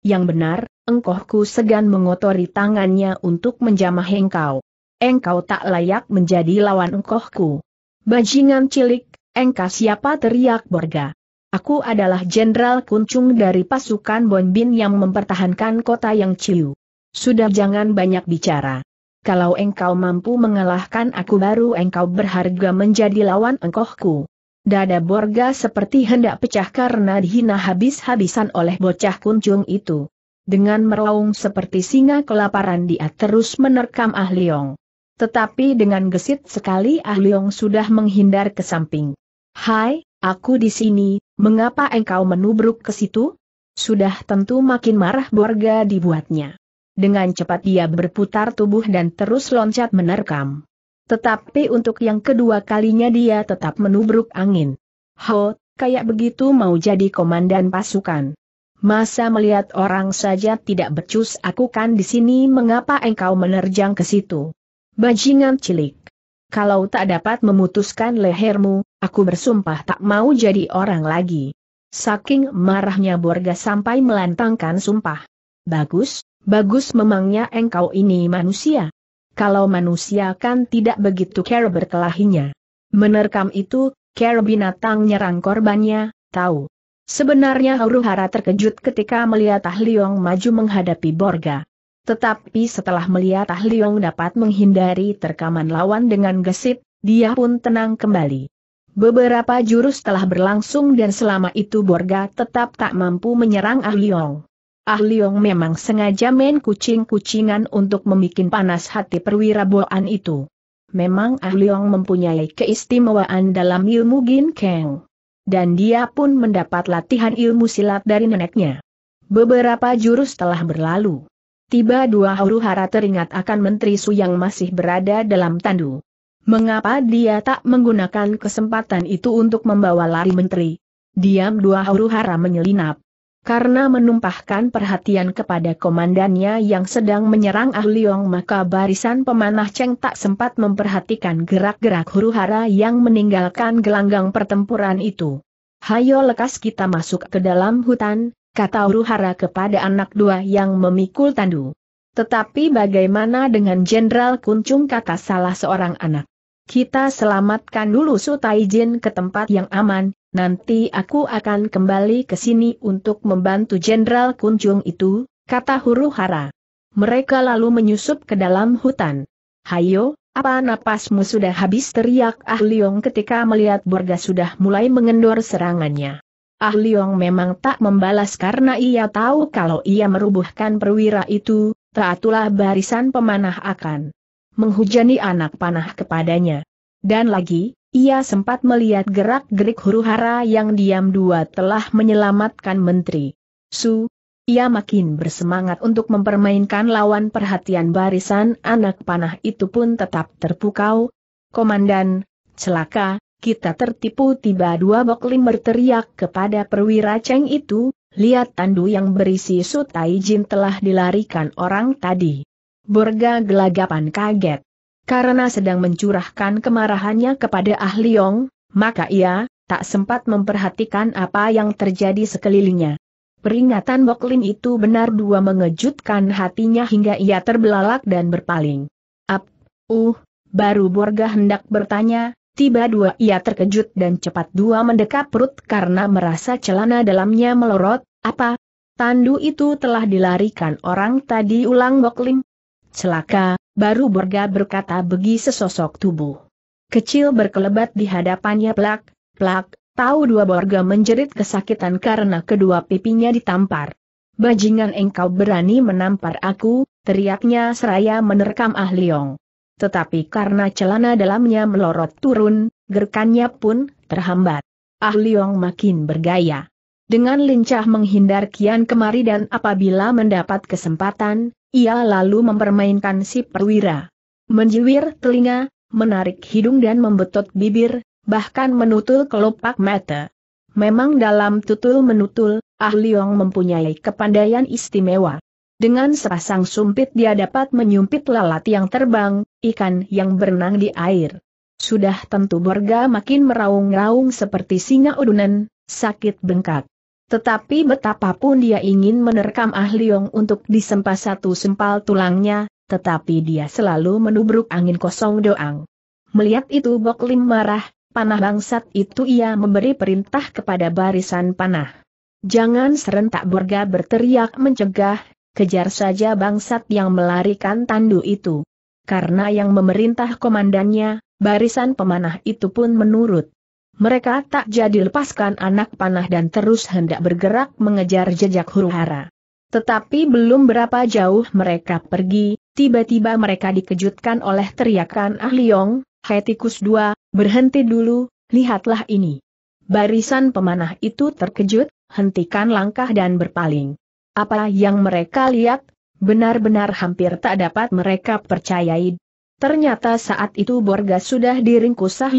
Yang benar, engkohku segan mengotori tangannya untuk menjamah engkau. Engkau tak layak menjadi lawan engkohku. Bajingan cilik, engkau siapa teriak Borga. Aku adalah Jenderal Kuncung dari pasukan Bonbin yang mempertahankan kota yang Ciu. Sudah jangan banyak bicara kalau engkau mampu mengalahkan aku baru engkau berharga menjadi lawan engkohku. Dada Borga seperti hendak pecah karena dihina habis-habisan oleh bocah kunjung itu. Dengan meraung seperti singa kelaparan dia terus menerkam Ah Leong. Tetapi dengan gesit sekali Ah Leong sudah menghindar ke samping. Hai, aku di sini, mengapa engkau menubruk ke situ? Sudah tentu makin marah Borga dibuatnya. Dengan cepat dia berputar tubuh dan terus loncat menerkam. Tetapi untuk yang kedua kalinya dia tetap menubruk angin. Ho, kayak begitu mau jadi komandan pasukan. Masa melihat orang saja tidak becus aku kan di sini mengapa engkau menerjang ke situ? Bajingan cilik. Kalau tak dapat memutuskan lehermu, aku bersumpah tak mau jadi orang lagi. Saking marahnya Borga sampai melantangkan sumpah. Bagus, Bagus memangnya engkau ini manusia. Kalau manusia kan tidak begitu care berkelahinya. Menerkam itu, care binatang nyerang korbannya, tahu. Sebenarnya Hara terkejut ketika melihat Ah Liong maju menghadapi Borga. Tetapi setelah melihat Ah Liong dapat menghindari terkaman lawan dengan gesit, dia pun tenang kembali. Beberapa jurus telah berlangsung dan selama itu Borga tetap tak mampu menyerang Ah Liong. Ah Liong memang sengaja main kucing-kucingan untuk membuat panas hati perwira Boan itu. Memang Ah Liong mempunyai keistimewaan dalam ilmu Gin keng, Dan dia pun mendapat latihan ilmu silat dari neneknya. Beberapa jurus telah berlalu. Tiba dua huru hara teringat akan Menteri Su yang masih berada dalam tandu. Mengapa dia tak menggunakan kesempatan itu untuk membawa lari Menteri? Diam dua huru hara menyelinap karena menumpahkan perhatian kepada komandannya yang sedang menyerang Ah Liong maka barisan pemanah Cheng tak sempat memperhatikan gerak-gerak huru-hara yang meninggalkan gelanggang pertempuran itu. Hayo lekas kita masuk ke dalam hutan, kata huru-hara kepada anak dua yang memikul tandu. Tetapi bagaimana dengan Jenderal Kuncung kata salah seorang anak. Kita selamatkan dulu Sutai Jin ke tempat yang aman, nanti aku akan kembali ke sini untuk membantu Jenderal Kunjung itu, kata huru hara. Mereka lalu menyusup ke dalam hutan. Hayo, apa napasmu sudah habis teriak Ah Liong ketika melihat Borga sudah mulai mengendor serangannya. Ah Liong memang tak membalas karena ia tahu kalau ia merubuhkan perwira itu, taatulah barisan pemanah akan menghujani anak panah kepadanya. Dan lagi, ia sempat melihat gerak-gerik huru-hara yang diam dua telah menyelamatkan menteri. Su, ia makin bersemangat untuk mempermainkan lawan perhatian barisan anak panah itu pun tetap terpukau. Komandan, celaka, kita tertipu tiba dua boklim berteriak kepada perwira ceng itu, lihat tandu yang berisi sutai jin telah dilarikan orang tadi. Borga gelagapan kaget. Karena sedang mencurahkan kemarahannya kepada Ah Liong, maka ia, tak sempat memperhatikan apa yang terjadi sekelilingnya. Peringatan Boklin itu benar dua mengejutkan hatinya hingga ia terbelalak dan berpaling. Ap, uh, baru Borga hendak bertanya, tiba dua ia terkejut dan cepat dua mendekap perut karena merasa celana dalamnya melorot, apa? Tandu itu telah dilarikan orang tadi ulang Boklin. Celaka, baru Borga berkata begi sesosok tubuh. Kecil berkelebat di hadapannya plak, plak, tahu dua Borga menjerit kesakitan karena kedua pipinya ditampar. Bajingan engkau berani menampar aku, teriaknya seraya menerkam Ah liong Tetapi karena celana dalamnya melorot turun, gerkannya pun terhambat. Ah liong makin bergaya. Dengan lincah menghindar kian kemari dan apabila mendapat kesempatan, ia lalu mempermainkan si perwira. Menjiwir telinga, menarik hidung dan membetot bibir, bahkan menutul kelopak mata. Memang dalam tutul-menutul, Ah Liong mempunyai kepandaian istimewa. Dengan sepasang sumpit dia dapat menyumpit lalat yang terbang, ikan yang berenang di air. Sudah tentu Borga makin meraung-raung seperti singa udunan, sakit bengkak. Tetapi betapapun dia ingin menerkam Ah Liong untuk disempa satu sempal tulangnya, tetapi dia selalu menubruk angin kosong doang. Melihat itu Bok Lim marah, panah bangsat itu ia memberi perintah kepada barisan panah. Jangan serentak Borga berteriak mencegah, kejar saja bangsat yang melarikan tandu itu. Karena yang memerintah komandannya, barisan pemanah itu pun menurut mereka tak jadi lepaskan anak panah dan terus hendak bergerak mengejar jejak huru hara. Tetapi belum berapa jauh mereka pergi, tiba-tiba mereka dikejutkan oleh teriakan Ah Yong, Hai Tikus 2, berhenti dulu, lihatlah ini. Barisan pemanah itu terkejut, hentikan langkah dan berpaling. Apa yang mereka lihat, benar-benar hampir tak dapat mereka percayai. Ternyata saat itu Borga sudah diringkus Ah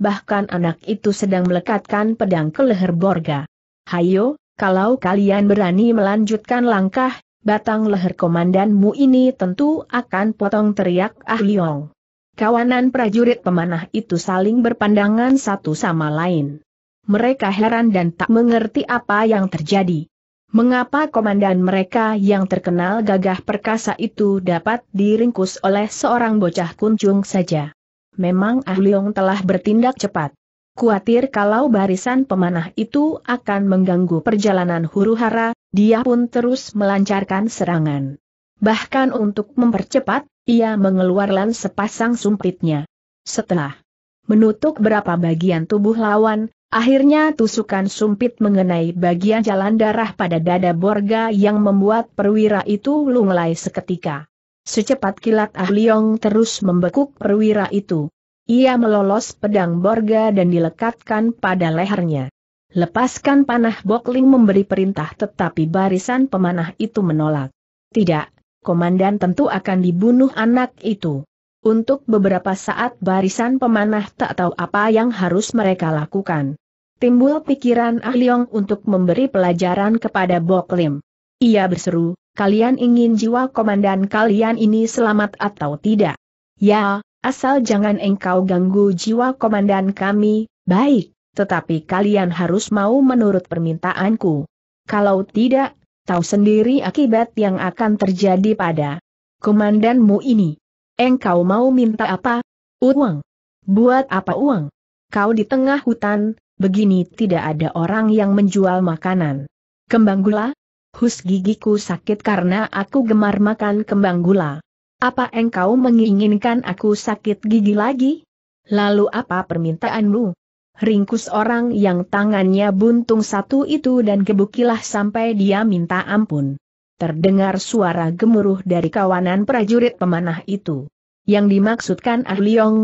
bahkan anak itu sedang melekatkan pedang ke leher Borga. Hayo, kalau kalian berani melanjutkan langkah, batang leher komandanmu ini tentu akan potong teriak Ah Liong. Kawanan prajurit pemanah itu saling berpandangan satu sama lain. Mereka heran dan tak mengerti apa yang terjadi. Mengapa komandan mereka yang terkenal gagah perkasa itu dapat diringkus oleh seorang bocah kuncung saja? memang Ah Leong telah bertindak cepat. Kuatir kalau barisan pemanah itu akan mengganggu perjalanan huru-hara, dia pun terus melancarkan serangan. Bahkan untuk mempercepat, ia mengeluarkan sepasang sumpitnya. Setelah menutup berapa bagian tubuh lawan, akhirnya tusukan sumpit mengenai bagian jalan darah pada dada Borga yang membuat perwira itu lunglai seketika. Secepat kilat Ah Liong terus membekuk perwira itu. Ia melolos pedang borga dan dilekatkan pada lehernya. Lepaskan panah Bokling memberi perintah tetapi barisan pemanah itu menolak. Tidak, komandan tentu akan dibunuh anak itu. Untuk beberapa saat barisan pemanah tak tahu apa yang harus mereka lakukan. Timbul pikiran Ah Liong untuk memberi pelajaran kepada Boklim. Ia berseru, kalian ingin jiwa komandan kalian ini selamat atau tidak? Ya, asal jangan engkau ganggu jiwa komandan kami, baik, tetapi kalian harus mau menurut permintaanku. Kalau tidak, tahu sendiri akibat yang akan terjadi pada komandanmu ini. Engkau mau minta apa? Uang. Buat apa uang? Kau di tengah hutan, begini tidak ada orang yang menjual makanan. Kembang gula, hus gigiku sakit karena aku gemar makan kembang gula. Apa engkau menginginkan aku sakit gigi lagi? Lalu apa permintaanmu? Ringkus orang yang tangannya buntung satu itu dan gebukilah sampai dia minta ampun. Terdengar suara gemuruh dari kawanan prajurit pemanah itu. Yang dimaksudkan Ah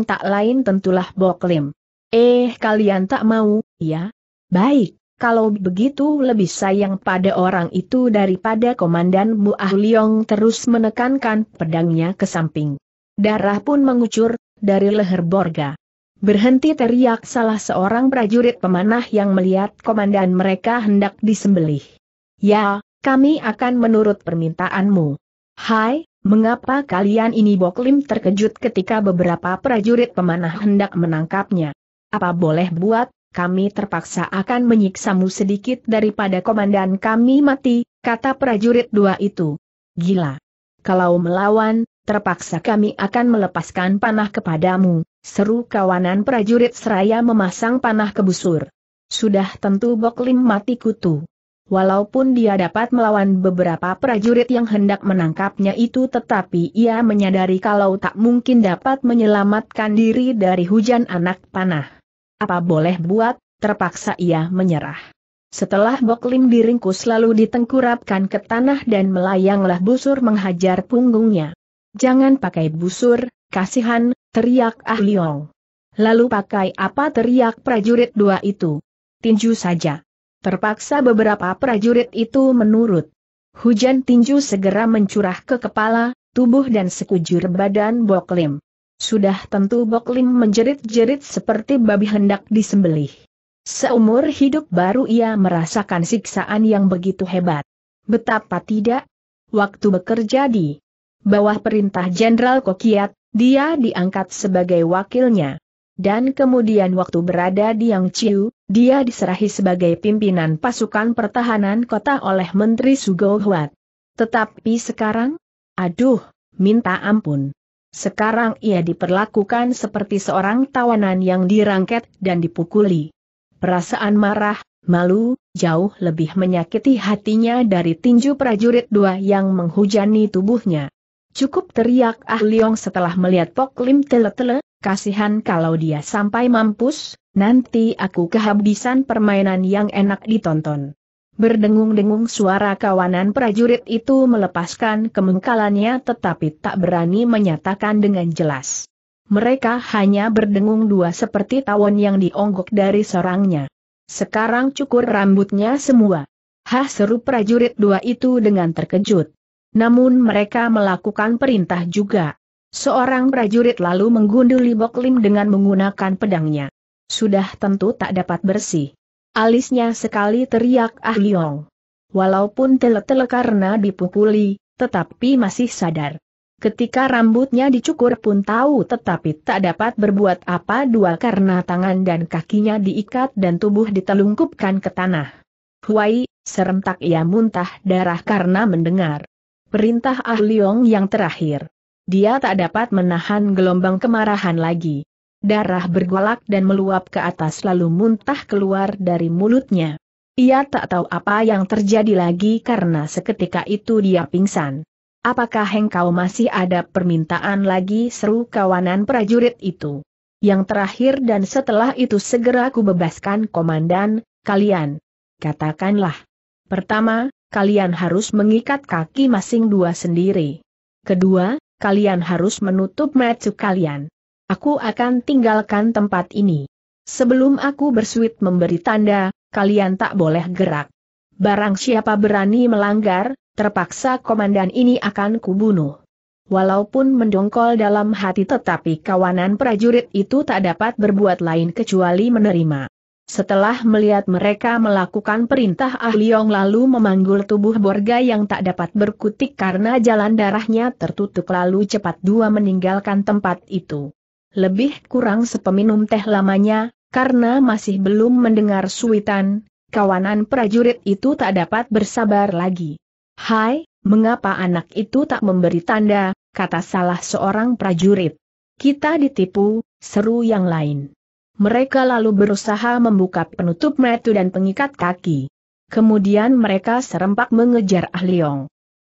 tak lain tentulah Boklim. Eh kalian tak mau, ya? Baik. Kalau begitu lebih sayang pada orang itu daripada komandan Muah Liong terus menekankan pedangnya ke samping. Darah pun mengucur, dari leher Borga. Berhenti teriak salah seorang prajurit pemanah yang melihat komandan mereka hendak disembelih. Ya, kami akan menurut permintaanmu. Hai, mengapa kalian ini Boklim terkejut ketika beberapa prajurit pemanah hendak menangkapnya? Apa boleh buat, kami terpaksa akan menyiksamu sedikit daripada komandan kami mati, kata prajurit dua itu. Gila. Kalau melawan, terpaksa kami akan melepaskan panah kepadamu, seru kawanan prajurit seraya memasang panah ke busur. Sudah tentu Boklim mati kutu. Walaupun dia dapat melawan beberapa prajurit yang hendak menangkapnya itu tetapi ia menyadari kalau tak mungkin dapat menyelamatkan diri dari hujan anak panah. Apa boleh buat, terpaksa ia menyerah. Setelah Boklim diringkus lalu ditengkurapkan ke tanah dan melayanglah busur menghajar punggungnya. Jangan pakai busur, kasihan, teriak Ah Liong. Lalu pakai apa teriak prajurit dua itu? Tinju saja. Terpaksa beberapa prajurit itu menurut. Hujan tinju segera mencurah ke kepala, tubuh dan sekujur badan Boklim. Sudah tentu Lim menjerit-jerit seperti babi hendak disembelih. Seumur hidup baru ia merasakan siksaan yang begitu hebat. Betapa tidak? Waktu bekerja di bawah perintah Jenderal Kokiat, dia diangkat sebagai wakilnya. Dan kemudian waktu berada di Yang Chiu, dia diserahi sebagai pimpinan pasukan pertahanan kota oleh Menteri Sugohuat. Tetapi sekarang? Aduh, minta ampun. Sekarang ia diperlakukan seperti seorang tawanan yang dirangket dan dipukuli. Perasaan marah, malu, jauh lebih menyakiti hatinya dari tinju prajurit dua yang menghujani tubuhnya. Cukup teriak Ah Leong setelah melihat Pok Lim tele-tele, kasihan kalau dia sampai mampus, nanti aku kehabisan permainan yang enak ditonton. Berdengung-dengung suara kawanan prajurit itu melepaskan kemengkalannya tetapi tak berani menyatakan dengan jelas. Mereka hanya berdengung dua seperti tawon yang dionggok dari sorangnya. Sekarang cukur rambutnya semua. Hah seru prajurit dua itu dengan terkejut. Namun mereka melakukan perintah juga. Seorang prajurit lalu menggunduli Boklim dengan menggunakan pedangnya. Sudah tentu tak dapat bersih. Alisnya sekali teriak Ah Liong. Walaupun tele-tele karena dipukuli, tetapi masih sadar. Ketika rambutnya dicukur pun tahu tetapi tak dapat berbuat apa dua karena tangan dan kakinya diikat dan tubuh ditelungkupkan ke tanah. Huai, serentak ia muntah darah karena mendengar. Perintah Ah Liong yang terakhir. Dia tak dapat menahan gelombang kemarahan lagi. Darah bergolak dan meluap ke atas lalu muntah keluar dari mulutnya. Ia tak tahu apa yang terjadi lagi karena seketika itu dia pingsan. Apakah engkau masih ada permintaan lagi seru kawanan prajurit itu? Yang terakhir dan setelah itu segera ku bebaskan komandan, kalian. Katakanlah. Pertama, kalian harus mengikat kaki masing dua sendiri. Kedua, kalian harus menutup mata kalian. Aku akan tinggalkan tempat ini. Sebelum aku bersuit memberi tanda, kalian tak boleh gerak. Barang siapa berani melanggar, terpaksa komandan ini akan kubunuh. Walaupun mendongkol dalam hati tetapi kawanan prajurit itu tak dapat berbuat lain kecuali menerima. Setelah melihat mereka melakukan perintah Ah Liong lalu memanggul tubuh Borga yang tak dapat berkutik karena jalan darahnya tertutup lalu cepat dua meninggalkan tempat itu lebih kurang sepeminum teh lamanya, karena masih belum mendengar suitan, kawanan prajurit itu tak dapat bersabar lagi. Hai, mengapa anak itu tak memberi tanda, kata salah seorang prajurit. Kita ditipu, seru yang lain. Mereka lalu berusaha membuka penutup metu dan pengikat kaki. Kemudian mereka serempak mengejar Ah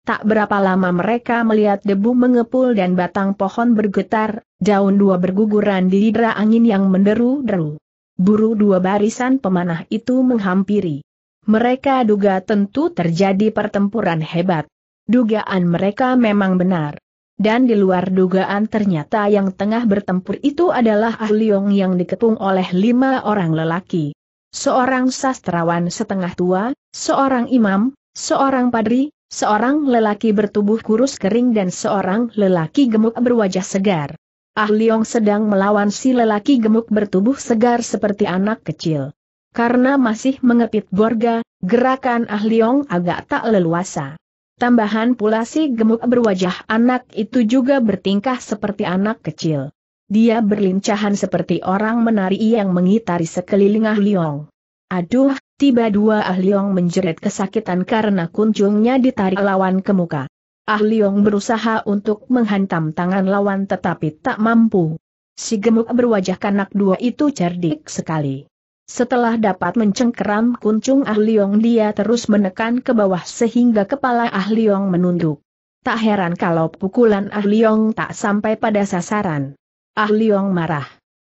Tak berapa lama mereka melihat debu mengepul dan batang pohon bergetar, daun dua berguguran di dera angin yang menderu-deru. Buru dua barisan pemanah itu menghampiri. Mereka duga tentu terjadi pertempuran hebat. Dugaan mereka memang benar. Dan di luar dugaan ternyata yang tengah bertempur itu adalah Ahliong yang dikepung oleh lima orang lelaki. Seorang sastrawan setengah tua, seorang imam, seorang padri, Seorang lelaki bertubuh kurus kering dan seorang lelaki gemuk berwajah segar. Ah Liong sedang melawan si lelaki gemuk bertubuh segar seperti anak kecil. Karena masih mengepit Borga, gerakan Ah Liong agak tak leluasa. Tambahan pula si gemuk berwajah anak itu juga bertingkah seperti anak kecil. Dia berlincahan seperti orang menari yang mengitari sekeliling Ah Liong. Aduh, Tiba dua ahliong Leong menjerit kesakitan karena kuncungnya ditarik lawan ke muka. Ahliong berusaha untuk menghantam tangan lawan tetapi tak mampu. Si gemuk berwajah kanak dua itu cerdik sekali. Setelah dapat mencengkeram kuncung ahliong dia terus menekan ke bawah sehingga kepala ahliong menunduk. Tak heran kalau pukulan ahliong tak sampai pada sasaran. Ahliong marah.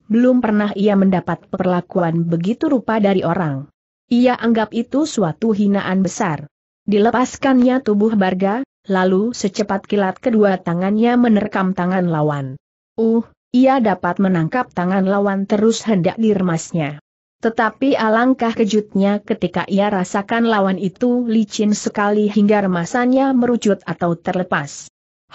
Belum pernah ia mendapat perlakuan begitu rupa dari orang. Ia anggap itu suatu hinaan besar. Dilepaskannya tubuh Barga, lalu secepat kilat kedua tangannya menerkam tangan lawan. Uh, ia dapat menangkap tangan lawan terus hendak diremasnya. Tetapi alangkah kejutnya ketika ia rasakan lawan itu licin sekali hingga remasannya merucut atau terlepas.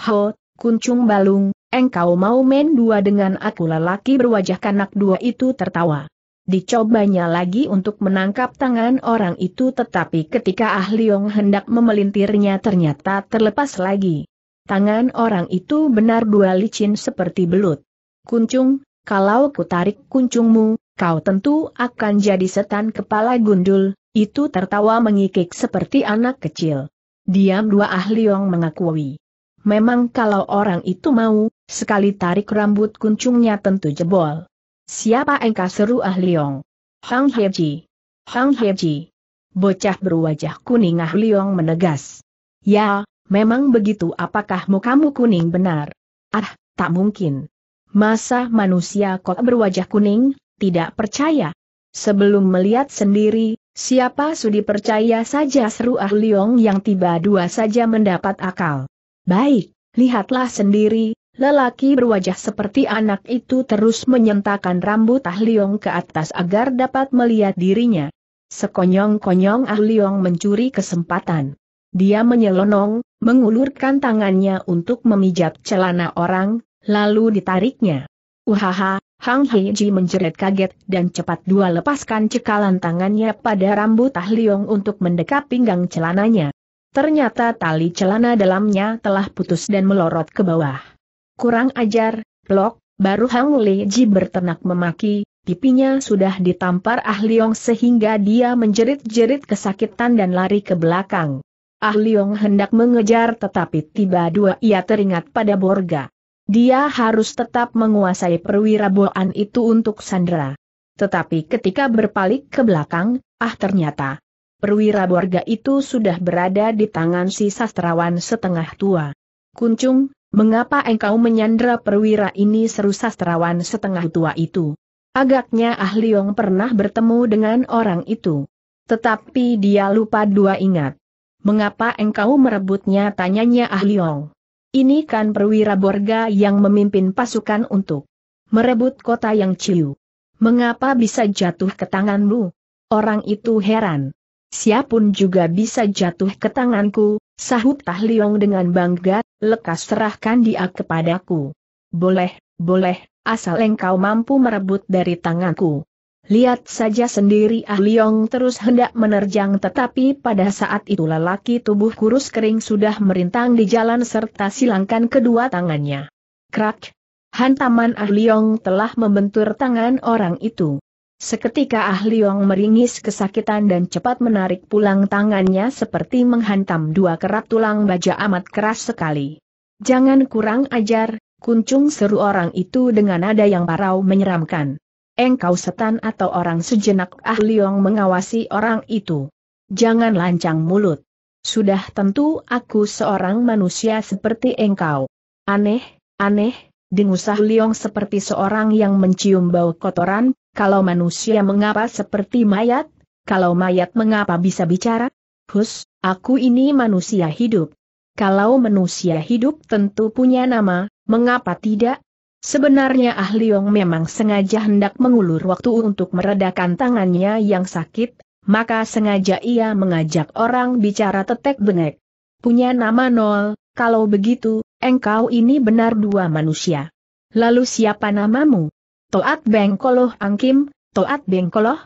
Ho, kuncung balung, engkau mau main dua dengan aku lelaki berwajah kanak dua itu tertawa. Dicobanya lagi untuk menangkap tangan orang itu tetapi ketika Ah Leong hendak memelintirnya ternyata terlepas lagi. Tangan orang itu benar dua licin seperti belut. Kuncung, kalau ku tarik kuncungmu, kau tentu akan jadi setan kepala gundul, itu tertawa mengikik seperti anak kecil. Diam dua Ah Leong mengakui. Memang kalau orang itu mau, sekali tarik rambut kuncungnya tentu jebol. Siapa engkau seru Ah Liong? Hang Heji. Hang Heji. Bocah berwajah kuning Ah Liong menegas. Ya, memang begitu apakah mukamu kuning benar? Ah, tak mungkin. Masa manusia kok berwajah kuning, tidak percaya. Sebelum melihat sendiri, siapa sudi percaya saja seru Ah Liong yang tiba dua saja mendapat akal. Baik, lihatlah sendiri, Lelaki berwajah seperti anak itu terus menyentakan rambut Ah Liong ke atas agar dapat melihat dirinya. Sekonyong-konyong Ah Liong mencuri kesempatan. Dia menyelonong, mengulurkan tangannya untuk memijat celana orang, lalu ditariknya. Uhaha, Hang Ji menjerit kaget dan cepat dua lepaskan cekalan tangannya pada rambut Ah Liong untuk mendekap pinggang celananya. Ternyata tali celana dalamnya telah putus dan melorot ke bawah. Kurang ajar, Blok baru Hang Leji bertenak memaki, pipinya sudah ditampar Ah Leong sehingga dia menjerit-jerit kesakitan dan lari ke belakang. Ah Leong hendak mengejar tetapi tiba dua ia teringat pada Borga. Dia harus tetap menguasai perwira Boan itu untuk Sandra. Tetapi ketika berpaling ke belakang, ah ternyata perwira Borga itu sudah berada di tangan si sastrawan setengah tua. Kuncung, Mengapa engkau menyandra perwira ini seru sastrawan setengah tua itu? Agaknya Ah Leong pernah bertemu dengan orang itu. Tetapi dia lupa dua ingat. Mengapa engkau merebutnya tanyanya Ah Leong? Ini kan perwira Borga yang memimpin pasukan untuk merebut kota yang ciu. Mengapa bisa jatuh ke tanganmu? Orang itu heran siapun pun juga bisa jatuh ke tanganku, sahut Tahliong dengan bangga, lekas serahkan dia kepadaku. Boleh, boleh, asal engkau mampu merebut dari tanganku. Lihat saja sendiri Ah Liong terus hendak menerjang tetapi pada saat itu lelaki tubuh kurus kering sudah merintang di jalan serta silangkan kedua tangannya. Krak! Hantaman Ah Liong telah membentur tangan orang itu. Seketika Ah Liong meringis kesakitan dan cepat menarik pulang tangannya seperti menghantam dua kerat tulang baja amat keras sekali. Jangan kurang ajar, kuncung seru orang itu dengan nada yang parau menyeramkan. Engkau setan atau orang sejenak Ah Liong mengawasi orang itu. Jangan lancang mulut. Sudah tentu aku seorang manusia seperti engkau. Aneh, aneh, Dengusah Liong seperti seorang yang mencium bau kotoran kalau manusia mengapa seperti mayat? Kalau mayat mengapa bisa bicara? Hus, aku ini manusia hidup. Kalau manusia hidup tentu punya nama, mengapa tidak? Sebenarnya Ah Leong memang sengaja hendak mengulur waktu untuk meredakan tangannya yang sakit, maka sengaja ia mengajak orang bicara tetek bengek. Punya nama Nol, kalau begitu, engkau ini benar dua manusia. Lalu siapa namamu? Toat Bengkoloh Angkim, Toat Bengkoloh?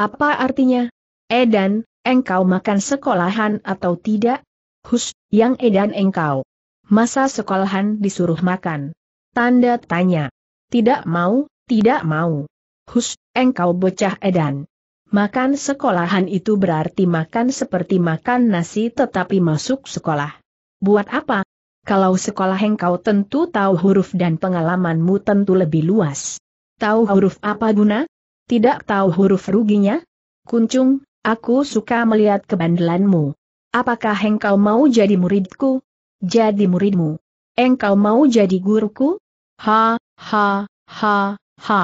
Apa artinya? Edan, engkau makan sekolahan atau tidak? Hus, yang edan engkau. Masa sekolahan disuruh makan? Tanda tanya. Tidak mau, tidak mau. Hus, engkau bocah edan. Makan sekolahan itu berarti makan seperti makan nasi tetapi masuk sekolah. Buat apa? Kalau sekolah engkau tentu tahu huruf dan pengalamanmu tentu lebih luas. Tahu huruf apa guna? Tidak tahu huruf ruginya? Kuncung, aku suka melihat kebandelanmu. Apakah engkau mau jadi muridku? Jadi muridmu. Engkau mau jadi guruku? Ha, ha, ha, ha.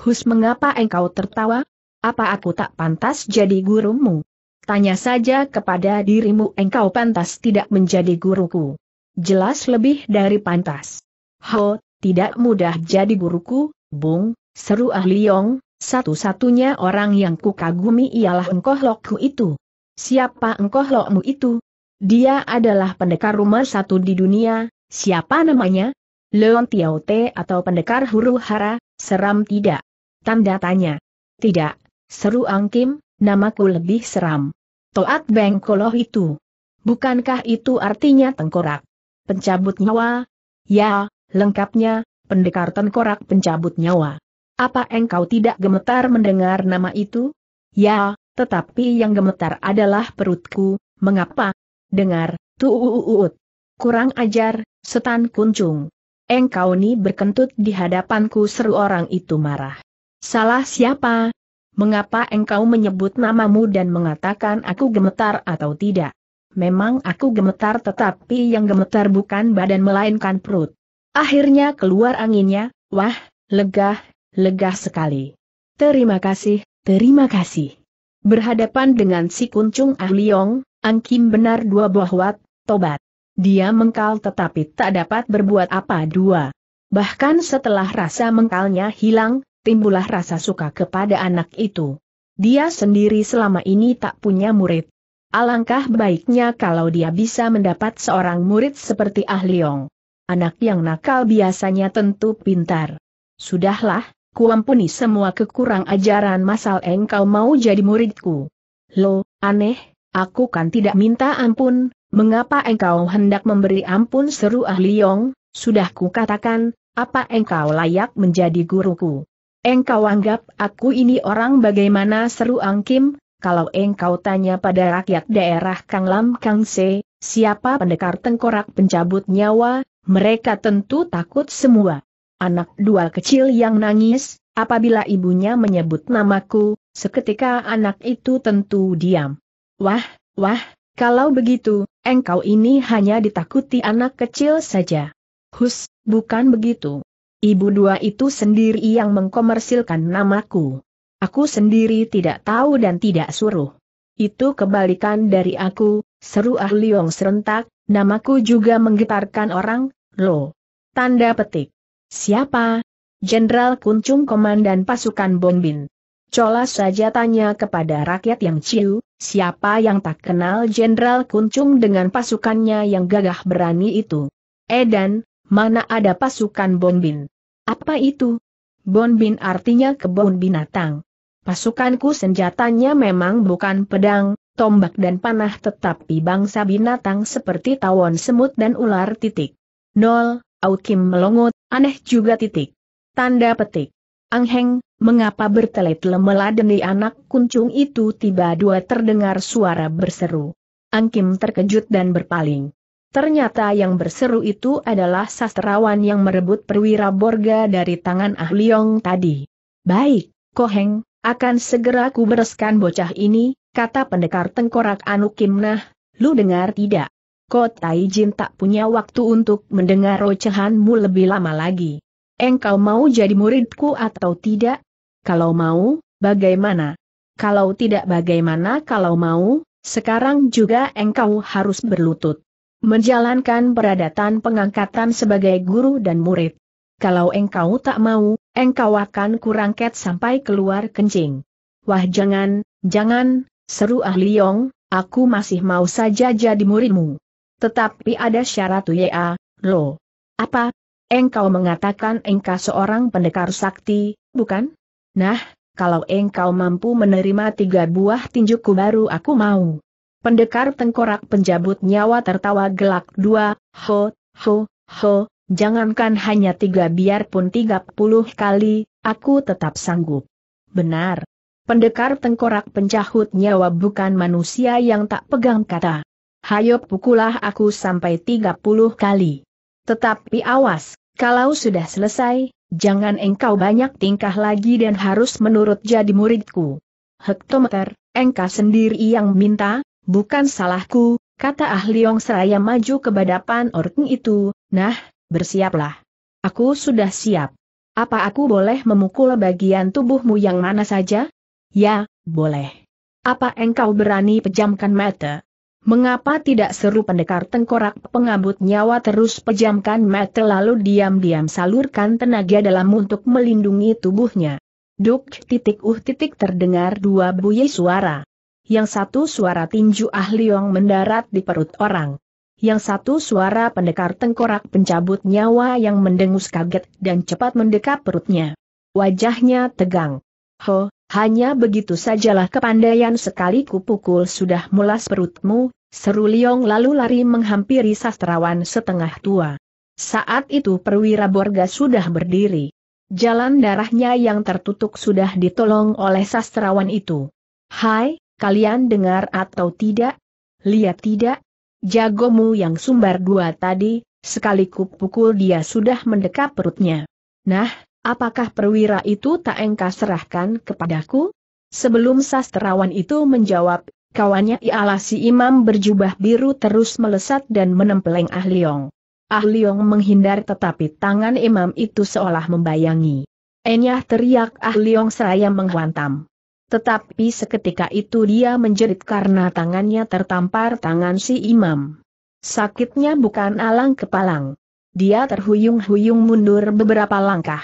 Hus mengapa engkau tertawa? Apa aku tak pantas jadi gurumu? Tanya saja kepada dirimu engkau pantas tidak menjadi guruku. Jelas lebih dari pantas. Ho, tidak mudah jadi guruku, Bung, seru Ah Liong, satu-satunya orang yang kukagumi ialah engkoh lokku itu. Siapa engkoh lokmu itu? Dia adalah pendekar rumah satu di dunia, siapa namanya? Leon Tiao Te atau pendekar huru hara, seram tidak? Tanda tanya. Tidak, seru Ang Kim, namaku lebih seram. Toat Beng Koloh itu. Bukankah itu artinya tengkorak? Pencabut nyawa? Ya, lengkapnya, pendekar tengkorak pencabut nyawa. Apa engkau tidak gemetar mendengar nama itu? Ya, tetapi yang gemetar adalah perutku, mengapa? Dengar, tuuuuut. Kurang ajar, setan kuncung. Engkau ni berkentut di hadapanku seru orang itu marah. Salah siapa? Mengapa engkau menyebut namamu dan mengatakan aku gemetar atau tidak? Memang aku gemetar tetapi yang gemetar bukan badan melainkan perut. Akhirnya keluar anginnya, wah, legah, legah sekali. Terima kasih, terima kasih. Berhadapan dengan si kuncung Ah Liong, Ang Kim benar dua buah wat, tobat. Dia mengkal tetapi tak dapat berbuat apa dua. Bahkan setelah rasa mengkalnya hilang, timbullah rasa suka kepada anak itu. Dia sendiri selama ini tak punya murid. Alangkah baiknya kalau dia bisa mendapat seorang murid seperti Ah Liong anak yang nakal biasanya tentu pintar. Sudahlah, kuampuni semua kekurang ajaran masal engkau mau jadi muridku. Lo, aneh, aku kan tidak minta ampun, mengapa engkau hendak memberi ampun seru ahli Yong. sudah ku katakan, apa engkau layak menjadi guruku? Engkau anggap aku ini orang bagaimana seru angkim, kalau engkau tanya pada rakyat daerah Kang Lam Kang Se, siapa pendekar tengkorak pencabut nyawa, mereka tentu takut semua. Anak dua kecil yang nangis, apabila ibunya menyebut namaku, seketika anak itu tentu diam. Wah, wah, kalau begitu, engkau ini hanya ditakuti anak kecil saja. Hus, bukan begitu. Ibu dua itu sendiri yang mengkomersilkan namaku. Aku sendiri tidak tahu dan tidak suruh. Itu kebalikan dari aku, seru Ah serentak, Namaku juga menggetarkan orang, lo. Tanda petik. Siapa? Jenderal Kuncung Komandan Pasukan Bombin. Cola saja tanya kepada rakyat yang ciu, siapa yang tak kenal Jenderal Kuncung dengan pasukannya yang gagah berani itu. Edan, mana ada pasukan Bombin? Apa itu? Bombin artinya kebun binatang. Pasukanku senjatanya memang bukan pedang, tombak dan panah tetapi bangsa binatang seperti tawon semut dan ular titik. Nol, Aukim melongot, aneh juga titik. Tanda petik. Angheng, mengapa bertele-tele meladeni anak kuncung itu tiba dua terdengar suara berseru. Angkim terkejut dan berpaling. Ternyata yang berseru itu adalah sastrawan yang merebut perwira borga dari tangan Ah Liong tadi. Baik, Koheng, akan segera ku bocah ini, kata pendekar tengkorak Anu Kimnah, lu dengar tidak? Kota Ijin tak punya waktu untuk mendengar rocehanmu lebih lama lagi. Engkau mau jadi muridku atau tidak? Kalau mau, bagaimana? Kalau tidak bagaimana kalau mau, sekarang juga engkau harus berlutut. Menjalankan peradatan pengangkatan sebagai guru dan murid. Kalau engkau tak mau, engkau akan kurang ket sampai keluar kencing. Wah jangan, jangan, seru ahli Yong, aku masih mau saja jadi muridmu. Tetapi ada syarat ya, lo. Apa? Engkau mengatakan engkau seorang pendekar sakti, bukan? Nah, kalau engkau mampu menerima tiga buah tinjuku baru aku mau. Pendekar tengkorak penjabut nyawa tertawa gelak dua, ho, ho, ho, Jangankan hanya tiga biarpun tiga puluh kali, aku tetap sanggup. Benar. Pendekar tengkorak pencahut nyawa bukan manusia yang tak pegang kata. Hayo pukulah aku sampai tiga puluh kali. Tetapi awas, kalau sudah selesai, jangan engkau banyak tingkah lagi dan harus menurut jadi muridku. Hektometer, engkau sendiri yang minta, bukan salahku, kata ahli Ahliong seraya maju ke badapan orang itu, nah, bersiaplah. Aku sudah siap. Apa aku boleh memukul bagian tubuhmu yang mana saja? Ya, boleh. Apa engkau berani pejamkan mata? Mengapa tidak seru pendekar tengkorak pengabut nyawa terus pejamkan mata lalu diam-diam salurkan tenaga dalam untuk melindungi tubuhnya? Duk titik uh titik terdengar dua buyi suara. Yang satu suara tinju ahliong mendarat di perut orang yang satu suara pendekar tengkorak pencabut nyawa yang mendengus kaget dan cepat mendekap perutnya. Wajahnya tegang. Ho, hanya begitu sajalah kepandaian sekali kupukul sudah mulas perutmu, seru Liong lalu lari menghampiri sastrawan setengah tua. Saat itu perwira Borga sudah berdiri. Jalan darahnya yang tertutup sudah ditolong oleh sastrawan itu. Hai, kalian dengar atau tidak? Lihat tidak? Jagomu yang sumbar dua tadi, sekali pukul dia sudah mendekap perutnya. Nah, apakah perwira itu tak engkau serahkan kepadaku? Sebelum sastrawan itu menjawab, kawannya ialah si imam berjubah biru terus melesat dan menempeleng Ah Liong. Ah Liong menghindar tetapi tangan imam itu seolah membayangi. Enyah teriak Ah Liong, seraya menghantam. Tetapi seketika itu dia menjerit karena tangannya tertampar tangan si imam. Sakitnya bukan alang kepalang. Dia terhuyung-huyung mundur beberapa langkah.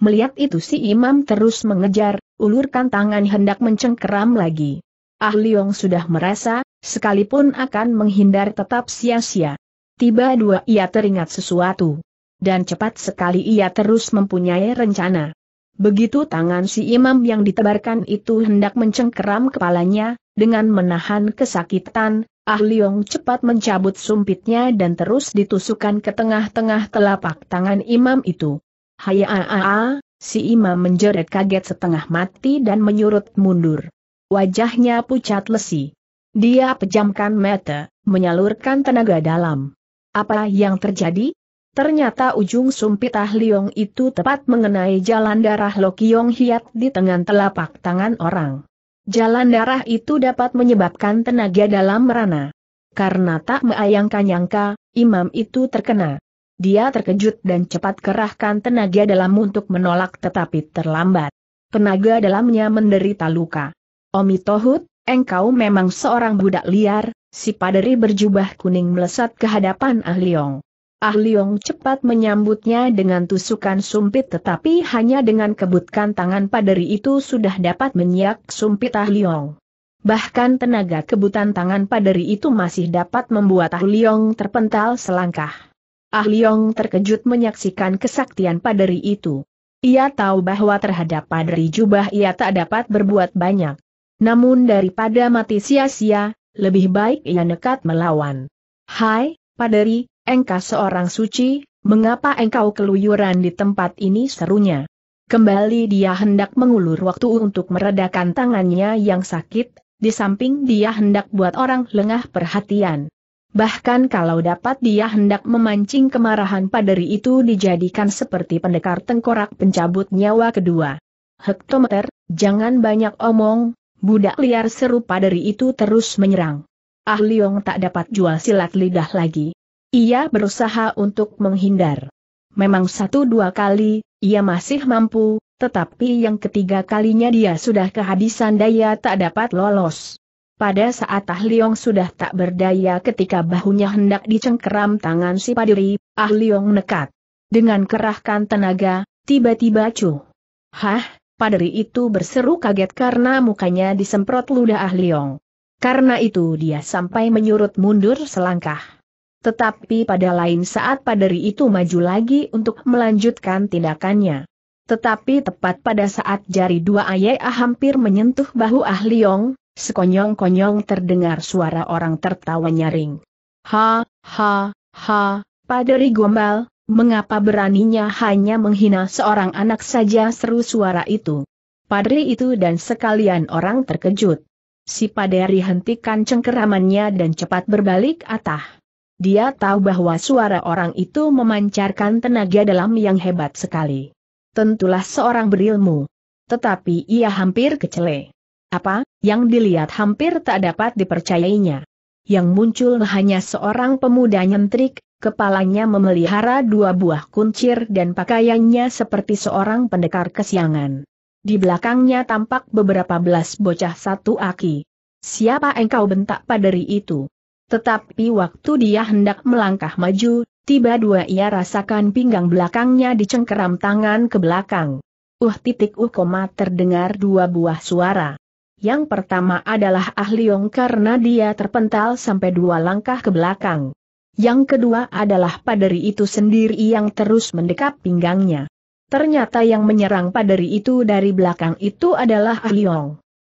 Melihat itu si imam terus mengejar, ulurkan tangan hendak mencengkeram lagi. Ah Leong sudah merasa, sekalipun akan menghindar tetap sia-sia. Tiba dua ia teringat sesuatu. Dan cepat sekali ia terus mempunyai rencana. Begitu tangan si imam yang ditebarkan itu hendak mencengkeram kepalanya, dengan menahan kesakitan, Ah cepat mencabut sumpitnya dan terus ditusukkan ke tengah-tengah telapak tangan imam itu. a, ah, ah, ah, si imam menjerit kaget setengah mati dan menyurut mundur. Wajahnya pucat lesi. Dia pejamkan mata, menyalurkan tenaga dalam. Apa yang terjadi? Ternyata ujung sumpit Ah Liong itu tepat mengenai jalan darah Lokiong Hiat di tengah telapak tangan orang. Jalan darah itu dapat menyebabkan tenaga dalam merana. Karena tak meayangkan-nyangka, imam itu terkena. Dia terkejut dan cepat kerahkan tenaga dalam untuk menolak tetapi terlambat. Tenaga dalamnya menderita luka. Omi Tohut, engkau memang seorang budak liar, si paderi berjubah kuning melesat ke hadapan Ah Liong. Ah Liong cepat menyambutnya dengan tusukan sumpit tetapi hanya dengan kebutkan tangan paderi itu sudah dapat menyiak sumpit Ah Liong. Bahkan tenaga kebutan tangan paderi itu masih dapat membuat Ah Liong terpental selangkah. Ah Liong terkejut menyaksikan kesaktian paderi itu. Ia tahu bahwa terhadap paderi jubah ia tak dapat berbuat banyak. Namun daripada mati sia-sia, lebih baik ia nekat melawan. Hai, paderi, engkau seorang suci, mengapa engkau keluyuran di tempat ini serunya. Kembali dia hendak mengulur waktu untuk meredakan tangannya yang sakit, di samping dia hendak buat orang lengah perhatian. Bahkan kalau dapat dia hendak memancing kemarahan paderi itu dijadikan seperti pendekar tengkorak pencabut nyawa kedua. Hektometer, jangan banyak omong, budak liar serupa dari itu terus menyerang. Ah Liong tak dapat jual silat lidah lagi. Ia berusaha untuk menghindar. Memang satu dua kali, ia masih mampu, tetapi yang ketiga kalinya dia sudah kehabisan daya tak dapat lolos. Pada saat Ah Liong sudah tak berdaya ketika bahunya hendak dicengkeram tangan si padiri, Ah Liong nekat. Dengan kerahkan tenaga, tiba-tiba cu. Hah, padiri itu berseru kaget karena mukanya disemprot ludah Ah Liong. Karena itu dia sampai menyurut mundur selangkah. Tetapi pada lain saat paderi itu maju lagi untuk melanjutkan tindakannya. Tetapi tepat pada saat jari dua Ayah hampir menyentuh bahu Ah Liong, sekonyong-konyong terdengar suara orang tertawa nyaring. Ha, ha, ha, paderi gombal, mengapa beraninya hanya menghina seorang anak saja seru suara itu. Padri itu dan sekalian orang terkejut. Si paderi hentikan cengkeramannya dan cepat berbalik atah. Dia tahu bahwa suara orang itu memancarkan tenaga dalam yang hebat sekali. Tentulah seorang berilmu. Tetapi ia hampir kecele. Apa, yang dilihat hampir tak dapat dipercayainya. Yang muncul hanya seorang pemuda nyentrik, kepalanya memelihara dua buah kuncir dan pakaiannya seperti seorang pendekar kesiangan. Di belakangnya tampak beberapa belas bocah satu aki. Siapa engkau bentak paderi itu? Tetapi waktu dia hendak melangkah maju, tiba dua ia rasakan pinggang belakangnya dicengkeram tangan ke belakang. Uh titik uh koma terdengar dua buah suara. Yang pertama adalah Ah karena dia terpental sampai dua langkah ke belakang. Yang kedua adalah paderi itu sendiri yang terus mendekap pinggangnya. Ternyata yang menyerang paderi itu dari belakang itu adalah Ah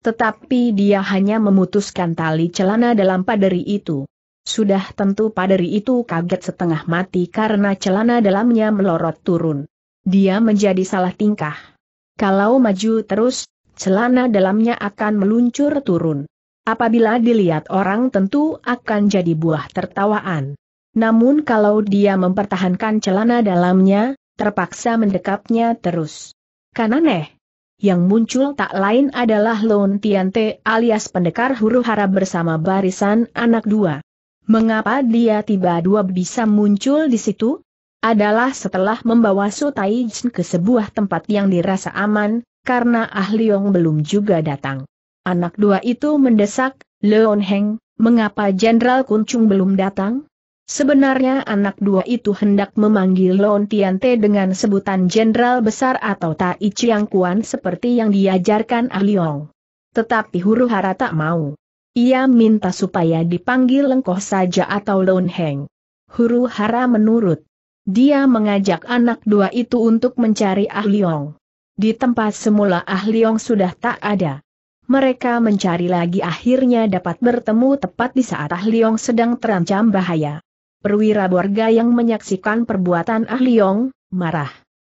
tetapi dia hanya memutuskan tali celana dalam paderi itu. Sudah tentu paderi itu kaget setengah mati karena celana dalamnya melorot turun. Dia menjadi salah tingkah. Kalau maju terus, celana dalamnya akan meluncur turun. Apabila dilihat orang tentu akan jadi buah tertawaan. Namun kalau dia mempertahankan celana dalamnya, terpaksa mendekapnya terus. Kananeh, yang muncul tak lain adalah Lon Tiante alias pendekar huru hara bersama barisan anak dua. Mengapa dia tiba-tiba bisa muncul di situ? Adalah setelah membawa Su Jin ke sebuah tempat yang dirasa aman, karena ahli Yong belum juga datang. Anak dua itu mendesak, Leon Heng, mengapa Jenderal Kuncung belum datang? Sebenarnya anak dua itu hendak memanggil Lon Tiante dengan sebutan Jenderal Besar atau Tai Chiang Kuan seperti yang diajarkan Ah Aliong. Tetapi huru hara tak mau. Ia minta supaya dipanggil Lengkoh saja atau Lon Heng. Huru hara menurut. Dia mengajak anak dua itu untuk mencari Ah Ahliong. Di tempat semula Ah Ahliong sudah tak ada. Mereka mencari lagi akhirnya dapat bertemu tepat di saat Ah Liong sedang terancam bahaya. Perwira Borga yang menyaksikan perbuatan Ah Liong, marah.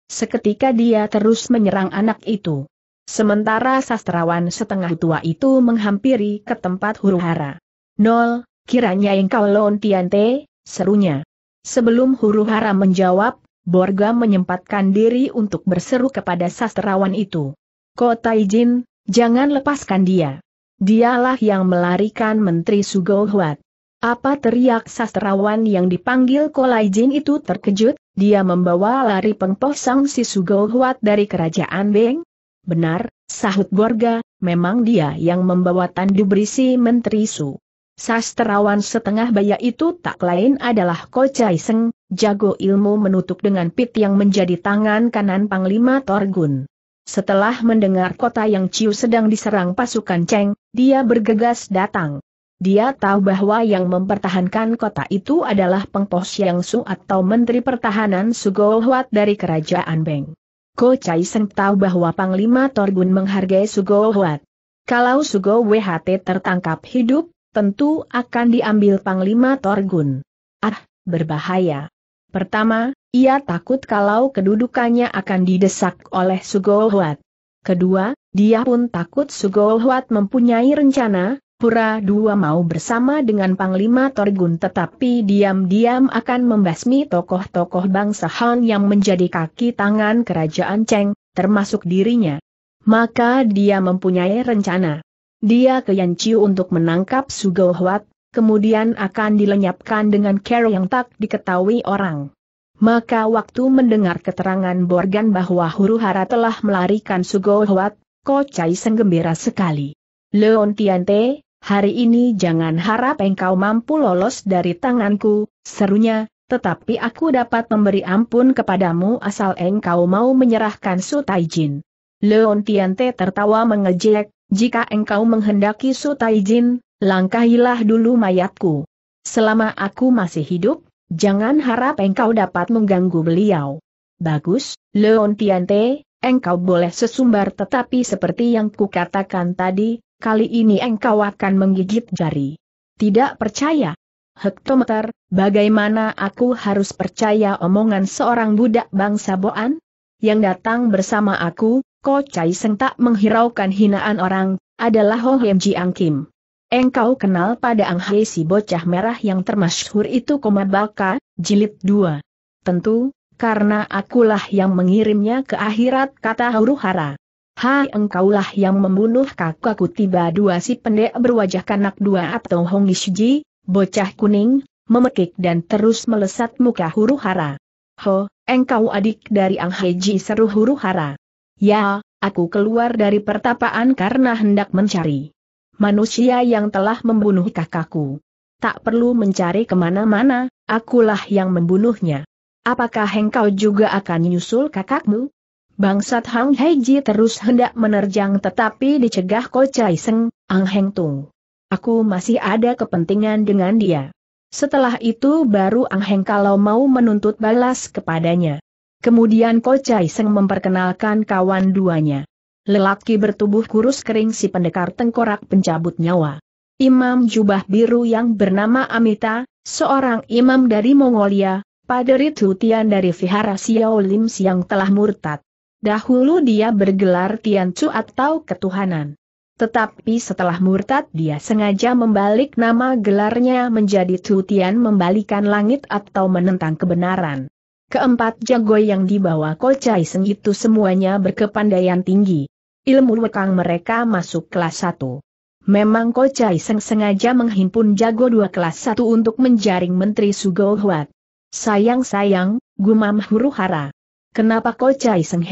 Seketika dia terus menyerang anak itu. Sementara sastrawan setengah tua itu menghampiri ke tempat huru-hara. Nol, kiranya engkau Lon Tiante, serunya. Sebelum huru-hara menjawab, Borga menyempatkan diri untuk berseru kepada sastrawan itu. Kota izin, jangan lepaskan dia. Dialah yang melarikan Menteri Sugohuat. Apa teriak sastrawan yang dipanggil Kolai Jin itu terkejut, dia membawa lari pengpoh sang si Sugo Huat dari kerajaan Beng? Benar, sahut Borga, memang dia yang membawa tandu berisi Menteri Su. Sastrawan setengah baya itu tak lain adalah Ko Chai Seng, jago ilmu menutup dengan pit yang menjadi tangan kanan Panglima Torgun. Setelah mendengar kota yang Ciu sedang diserang pasukan Cheng, dia bergegas datang. Dia tahu bahwa yang mempertahankan kota itu adalah Pengpo Xiang Su atau Menteri Pertahanan Sugohwat dari Kerajaan Beng. Ko Chai Seng tahu bahwa Panglima Torgun menghargai Sugohwat. Kalau Sugohwat tertangkap hidup, tentu akan diambil Panglima Torgun. Ah, berbahaya. Pertama, ia takut kalau kedudukannya akan didesak oleh Sugohwat. Kedua, dia pun takut Sugohwat mempunyai rencana, berpura dua mau bersama dengan Panglima Torgun tetapi diam-diam akan membasmi tokoh-tokoh bangsa Han yang menjadi kaki tangan kerajaan Cheng, termasuk dirinya. Maka dia mempunyai rencana. Dia ke Yanciu untuk menangkap Sugohwat, kemudian akan dilenyapkan dengan cara yang tak diketahui orang. Maka waktu mendengar keterangan Borgan bahwa huru hara telah melarikan Sugohwat, Huat, Ko Chai Seng gembira sekali. Leon Tiante, hari ini jangan harap engkau mampu lolos dari tanganku, serunya, tetapi aku dapat memberi ampun kepadamu asal engkau mau menyerahkan Su Taijin. Leon Tiante tertawa mengejek, jika engkau menghendaki Su Taijin, langkahilah dulu mayatku. Selama aku masih hidup, jangan harap engkau dapat mengganggu beliau. Bagus, Leon Tiante, engkau boleh sesumbar tetapi seperti yang kukatakan tadi, kali ini engkau akan menggigit jari. Tidak percaya. Hektometer, bagaimana aku harus percaya omongan seorang budak bangsa Boan? Yang datang bersama aku, Ko Chai Seng tak menghiraukan hinaan orang, adalah Ho Hem Jiang Kim. Engkau kenal pada Ang Hei si bocah merah yang termasyhur itu Koma Baka, jilid 2. Tentu, karena akulah yang mengirimnya ke akhirat kata huru hara. Hai engkaulah yang membunuh kakakku tiba dua si pendek berwajah kanak dua atau Hong Hongishiji, bocah kuning, memekik dan terus melesat muka huru hara. Ho, engkau adik dari Ang Heji seru huru hara. Ya, aku keluar dari pertapaan karena hendak mencari manusia yang telah membunuh kakakku. Tak perlu mencari kemana-mana, akulah yang membunuhnya. Apakah engkau juga akan nyusul kakakmu? Bangsat Hang Heiji terus hendak menerjang tetapi dicegah Ko Chai Seng, Ang Heng Tung. Aku masih ada kepentingan dengan dia. Setelah itu baru Ang Heng kalau mau menuntut balas kepadanya. Kemudian Ko Chai Seng memperkenalkan kawan duanya. Lelaki bertubuh kurus kering si pendekar tengkorak pencabut nyawa. Imam jubah biru yang bernama Amita, seorang imam dari Mongolia, Paderi Tutian dari Vihara Xiao yang telah murtad. Dahulu dia bergelar Tianchu atau Ketuhanan. Tetapi setelah murtad dia sengaja membalik nama gelarnya menjadi Tian membalikan langit atau menentang kebenaran. Keempat jago yang dibawa Kocai Seng itu semuanya berkepandaian tinggi. Ilmu wekang mereka masuk kelas 1. Memang Kocai Seng sengaja menghimpun jago dua kelas 1 untuk menjaring Menteri Sugohuat. Sayang-sayang, gumam huru hara. Kenapa Ko Chai Seng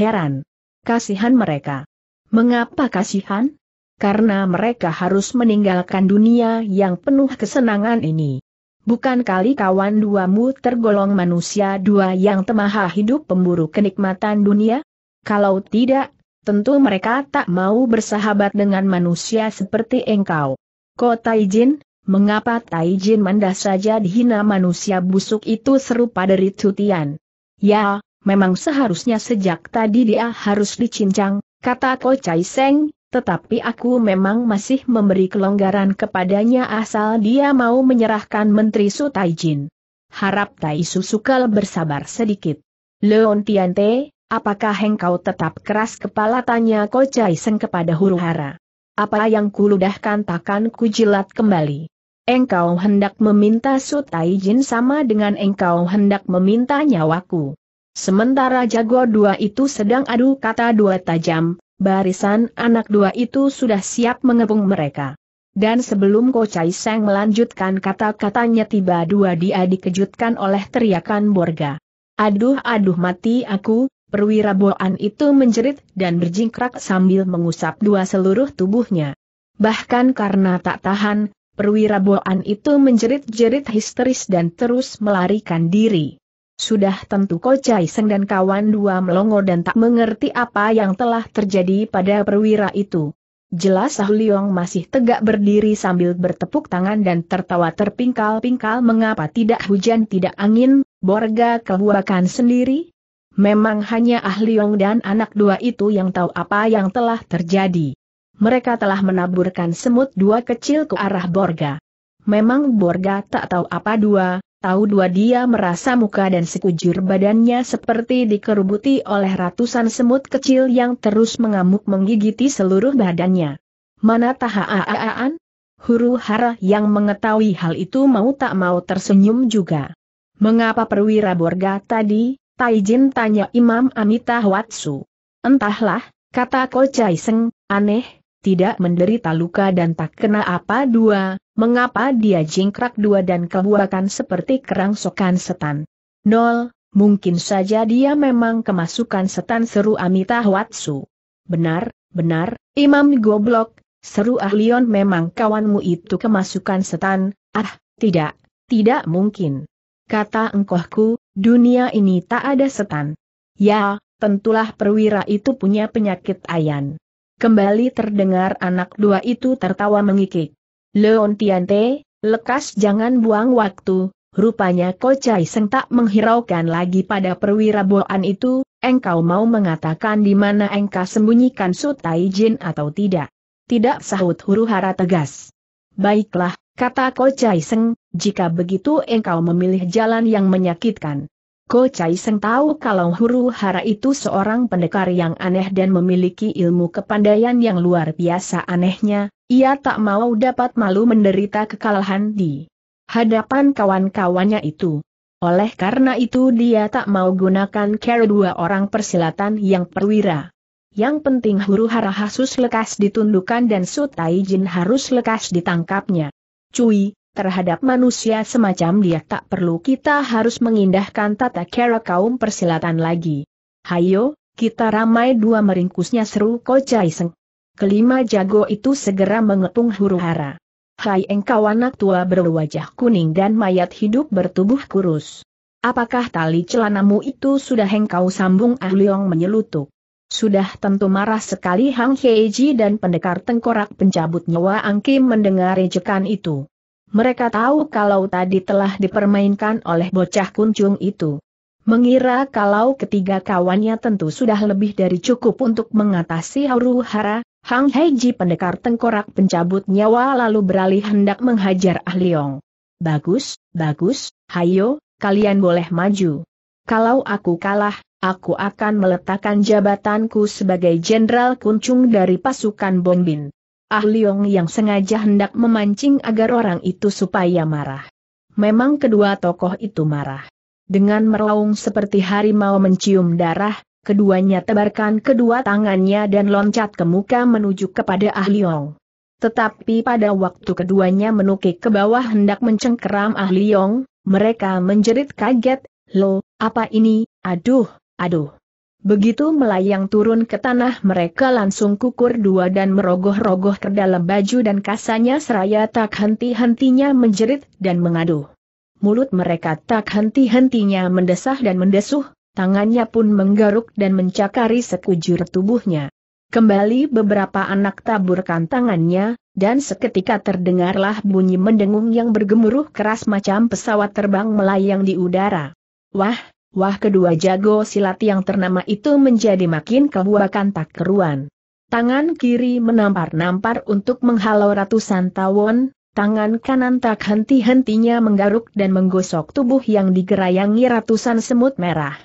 Kasihan mereka. Mengapa kasihan? Karena mereka harus meninggalkan dunia yang penuh kesenangan ini. Bukan kali kawan duamu tergolong manusia dua yang temaha hidup pemburu kenikmatan dunia? Kalau tidak, tentu mereka tak mau bersahabat dengan manusia seperti engkau. Ko Taijin, mengapa Taijin mendasar saja dihina manusia busuk itu serupa dari cutian? Ya, memang seharusnya sejak tadi dia harus dicincang, kata Ko Chai Seng, tetapi aku memang masih memberi kelonggaran kepadanya asal dia mau menyerahkan Menteri Su Jin. Harap Tai Su Sukal bersabar sedikit. Leon Tiante, apakah engkau tetap keras kepala tanya Ko Chai Seng kepada huru hara. Apa yang kuludahkan takkan kujilat kembali. Engkau hendak meminta Su Jin sama dengan engkau hendak meminta nyawaku. Sementara jago dua itu sedang adu kata dua tajam, barisan anak dua itu sudah siap mengepung mereka. Dan sebelum Chai Seng melanjutkan kata-katanya tiba dua dia dikejutkan oleh teriakan Borga. Aduh aduh mati aku, perwira Boan itu menjerit dan berjingkrak sambil mengusap dua seluruh tubuhnya. Bahkan karena tak tahan, perwira Boan itu menjerit-jerit histeris dan terus melarikan diri. Sudah tentu Kocai Seng dan kawan dua melongo dan tak mengerti apa yang telah terjadi pada perwira itu. Jelas Ah Liong masih tegak berdiri sambil bertepuk tangan dan tertawa terpingkal-pingkal mengapa tidak hujan tidak angin, Borga kebuakan sendiri? Memang hanya Ah Liong dan anak dua itu yang tahu apa yang telah terjadi. Mereka telah menaburkan semut dua kecil ke arah Borga. Memang Borga tak tahu apa dua, Tahu dua dia merasa muka dan sekujur badannya seperti dikerubuti oleh ratusan semut kecil yang terus mengamuk menggigiti seluruh badannya. Mana tahaaaan? Huru hara yang mengetahui hal itu mau tak mau tersenyum juga. Mengapa perwira borga tadi? Taijin tanya Imam Amita Watsu. Entahlah, kata Chai Seng, aneh, tidak menderita luka dan tak kena apa dua, Mengapa dia jingkrak dua dan kebuakan seperti kerang sokan setan? Nol, mungkin saja dia memang kemasukan setan seru Amita Watsu. Benar, benar, imam goblok, seru Ahlion memang kawanmu itu kemasukan setan, ah, tidak, tidak mungkin. Kata engkohku, dunia ini tak ada setan. Ya, tentulah perwira itu punya penyakit ayan. Kembali terdengar anak dua itu tertawa mengikik. Leon Tiante, lekas jangan buang waktu, rupanya Kocai Seng tak menghiraukan lagi pada perwira Boan itu, engkau mau mengatakan di mana engkau sembunyikan Sutai Jin atau tidak. Tidak sahut huru hara tegas. Baiklah, kata Kocai Seng, jika begitu engkau memilih jalan yang menyakitkan. Ko Chai Seng tahu kalau huru hara itu seorang pendekar yang aneh dan memiliki ilmu kepandaian yang luar biasa anehnya, ia tak mau dapat malu menderita kekalahan di hadapan kawan-kawannya itu. Oleh karena itu dia tak mau gunakan cara dua orang persilatan yang perwira. Yang penting huru hara khusus lekas ditundukkan dan sutai jin harus lekas ditangkapnya. Cui, terhadap manusia semacam dia tak perlu kita harus mengindahkan tata cara kaum persilatan lagi. Hayo, kita ramai dua meringkusnya seru kocai seng. Kelima jago itu segera mengepung huru hara. Hai engkau anak tua berwajah kuning dan mayat hidup bertubuh kurus. Apakah tali celanamu itu sudah engkau sambung Ah Leong menyelutuk? Sudah tentu marah sekali Hang Heiji dan pendekar tengkorak pencabut nyawa Ang Kim mendengar ejekan itu. Mereka tahu kalau tadi telah dipermainkan oleh bocah kuncung itu. Mengira kalau ketiga kawannya tentu sudah lebih dari cukup untuk mengatasi huru hara, Hang Heiji pendekar tengkorak pencabut nyawa lalu beralih hendak menghajar Ah Leong. Bagus, bagus, hayo, kalian boleh maju. Kalau aku kalah, aku akan meletakkan jabatanku sebagai jenderal kuncung dari pasukan Bombin. Ah Leong yang sengaja hendak memancing agar orang itu supaya marah. Memang kedua tokoh itu marah. Dengan meraung seperti harimau mencium darah, keduanya tebarkan kedua tangannya dan loncat ke muka menuju kepada Ah Liong. Tetapi pada waktu keduanya menukik ke bawah hendak mencengkeram Ah Liong, mereka menjerit kaget, lo, apa ini, aduh, aduh. Begitu melayang turun ke tanah mereka langsung kukur dua dan merogoh-rogoh ke dalam baju dan kasanya seraya tak henti-hentinya menjerit dan mengadu. Mulut mereka tak henti-hentinya mendesah dan mendesuh, tangannya pun menggaruk dan mencakari sekujur tubuhnya. Kembali beberapa anak taburkan tangannya, dan seketika terdengarlah bunyi mendengung yang bergemuruh keras macam pesawat terbang melayang di udara. Wah, wah kedua jago silat yang ternama itu menjadi makin kebuakan tak keruan. Tangan kiri menampar-nampar untuk menghalau ratusan tawon, tangan kanan tak henti-hentinya menggaruk dan menggosok tubuh yang digerayangi ratusan semut merah.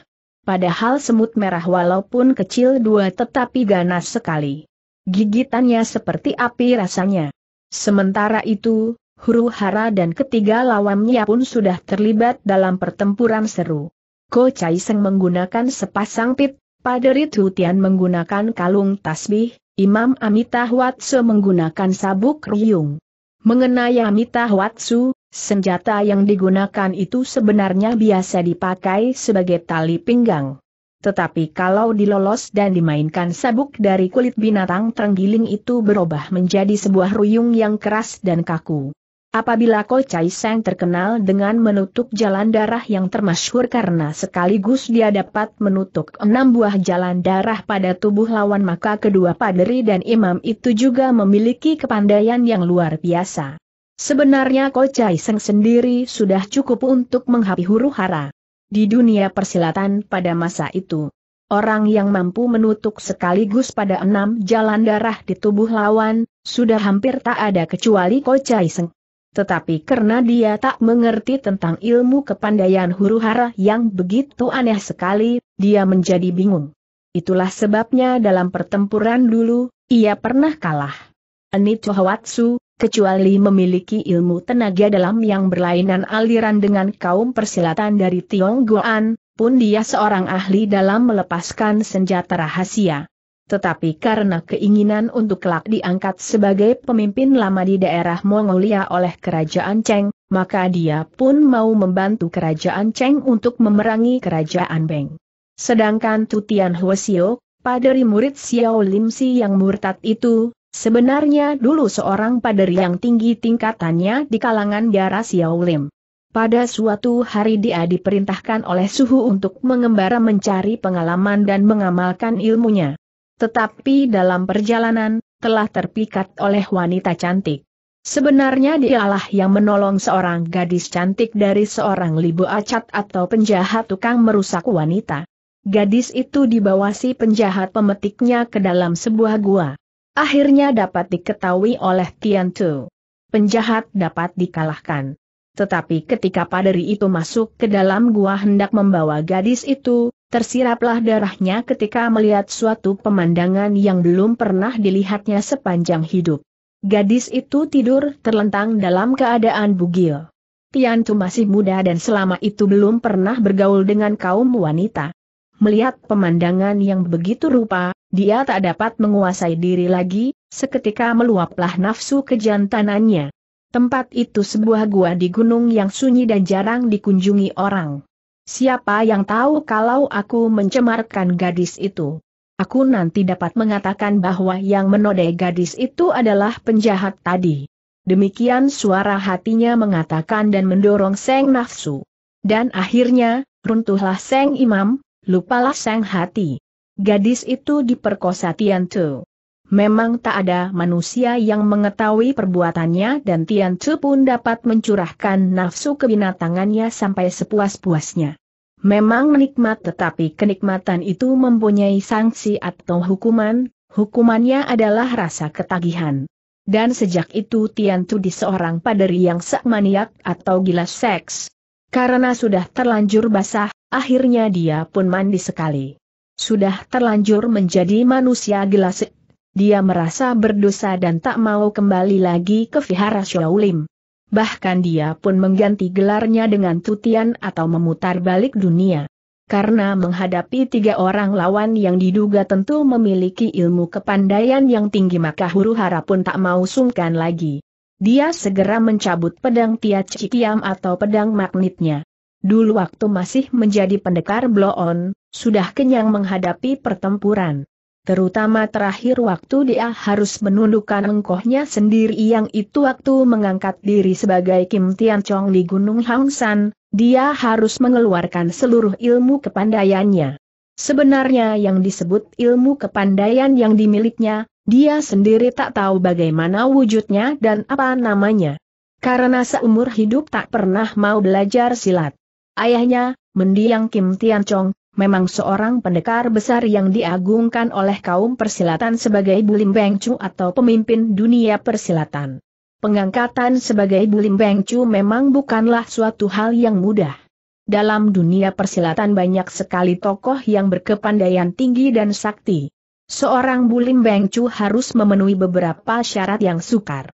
Padahal semut merah walaupun kecil dua tetapi ganas sekali. Gigitannya seperti api rasanya. Sementara itu, huru hara dan ketiga lawannya pun sudah terlibat dalam pertempuran seru. Ko Chai Seng menggunakan sepasang pit, Paderi Tutian menggunakan kalung tasbih, Imam Amitah Watsu menggunakan sabuk riung. Mengenai Amitah Watsu, Senjata yang digunakan itu sebenarnya biasa dipakai sebagai tali pinggang. Tetapi kalau dilolos dan dimainkan sabuk dari kulit binatang terenggiling itu berubah menjadi sebuah ruyung yang keras dan kaku. Apabila Ko Chai Sang terkenal dengan menutup jalan darah yang termasyhur karena sekaligus dia dapat menutup enam buah jalan darah pada tubuh lawan maka kedua paderi dan imam itu juga memiliki kepandaian yang luar biasa. Sebenarnya Ko Chai Seng sendiri sudah cukup untuk menghapi huru hara. Di dunia persilatan pada masa itu, orang yang mampu menutup sekaligus pada enam jalan darah di tubuh lawan, sudah hampir tak ada kecuali Ko Chai Seng. Tetapi karena dia tak mengerti tentang ilmu kepandaian huru hara yang begitu aneh sekali, dia menjadi bingung. Itulah sebabnya dalam pertempuran dulu, ia pernah kalah. Eni Chohwatsu, kecuali memiliki ilmu tenaga dalam yang berlainan aliran dengan kaum persilatan dari Tionggoan, pun dia seorang ahli dalam melepaskan senjata rahasia. Tetapi karena keinginan untuk kelak diangkat sebagai pemimpin lama di daerah Mongolia oleh kerajaan Cheng, maka dia pun mau membantu kerajaan Cheng untuk memerangi kerajaan Beng. Sedangkan Tutian Huosio, paderi murid Xiao Lim yang murtad itu, Sebenarnya dulu seorang pader yang tinggi tingkatannya di kalangan darah Siaulim. Pada suatu hari dia diperintahkan oleh suhu untuk mengembara mencari pengalaman dan mengamalkan ilmunya. Tetapi dalam perjalanan, telah terpikat oleh wanita cantik. Sebenarnya dialah yang menolong seorang gadis cantik dari seorang libu acat atau penjahat tukang merusak wanita. Gadis itu dibawa si penjahat pemetiknya ke dalam sebuah gua akhirnya dapat diketahui oleh Tian Tu. Penjahat dapat dikalahkan. Tetapi ketika paderi itu masuk ke dalam gua hendak membawa gadis itu, tersiraplah darahnya ketika melihat suatu pemandangan yang belum pernah dilihatnya sepanjang hidup. Gadis itu tidur terlentang dalam keadaan bugil. Tian Tu masih muda dan selama itu belum pernah bergaul dengan kaum wanita. Melihat pemandangan yang begitu rupa, dia tak dapat menguasai diri lagi, seketika meluaplah nafsu kejantanannya. Tempat itu sebuah gua di gunung yang sunyi dan jarang dikunjungi orang. Siapa yang tahu kalau aku mencemarkan gadis itu? Aku nanti dapat mengatakan bahwa yang menodai gadis itu adalah penjahat tadi. Demikian suara hatinya mengatakan dan mendorong Seng nafsu. Dan akhirnya, runtuhlah Seng Imam, lupalah Seng hati gadis itu diperkosa Tian Tiantu. Memang tak ada manusia yang mengetahui perbuatannya dan Tian Tiantu pun dapat mencurahkan nafsu kebinatangannya sampai sepuas-puasnya. Memang menikmat tetapi kenikmatan itu mempunyai sanksi atau hukuman, hukumannya adalah rasa ketagihan. Dan sejak itu Tian Tiantu di seorang paderi yang maniak atau gila seks. Karena sudah terlanjur basah, akhirnya dia pun mandi sekali. Sudah terlanjur menjadi manusia gelasik. Dia merasa berdosa dan tak mau kembali lagi ke vihara Shaolim. Bahkan dia pun mengganti gelarnya dengan tutian atau memutar balik dunia. Karena menghadapi tiga orang lawan yang diduga tentu memiliki ilmu kepandaian yang tinggi maka huru hara pun tak mau sungkan lagi. Dia segera mencabut pedang Tia Cikiam atau pedang magnetnya. Dulu waktu masih menjadi pendekar bloon, sudah kenyang menghadapi pertempuran. Terutama terakhir waktu dia harus menundukkan engkohnya sendiri yang itu waktu mengangkat diri sebagai Kim Tian Chong di Gunung San, dia harus mengeluarkan seluruh ilmu kepandaiannya. Sebenarnya yang disebut ilmu kepandaian yang dimilikinya, dia sendiri tak tahu bagaimana wujudnya dan apa namanya. Karena seumur hidup tak pernah mau belajar silat. Ayahnya, mendiang Kim Tian Chong, memang seorang pendekar besar yang diagungkan oleh kaum persilatan sebagai Bulim Beng Chu atau pemimpin dunia persilatan. Pengangkatan sebagai Bulim Beng Chu memang bukanlah suatu hal yang mudah. Dalam dunia persilatan banyak sekali tokoh yang berkepandaian tinggi dan sakti. Seorang Bulim Beng Chu harus memenuhi beberapa syarat yang sukar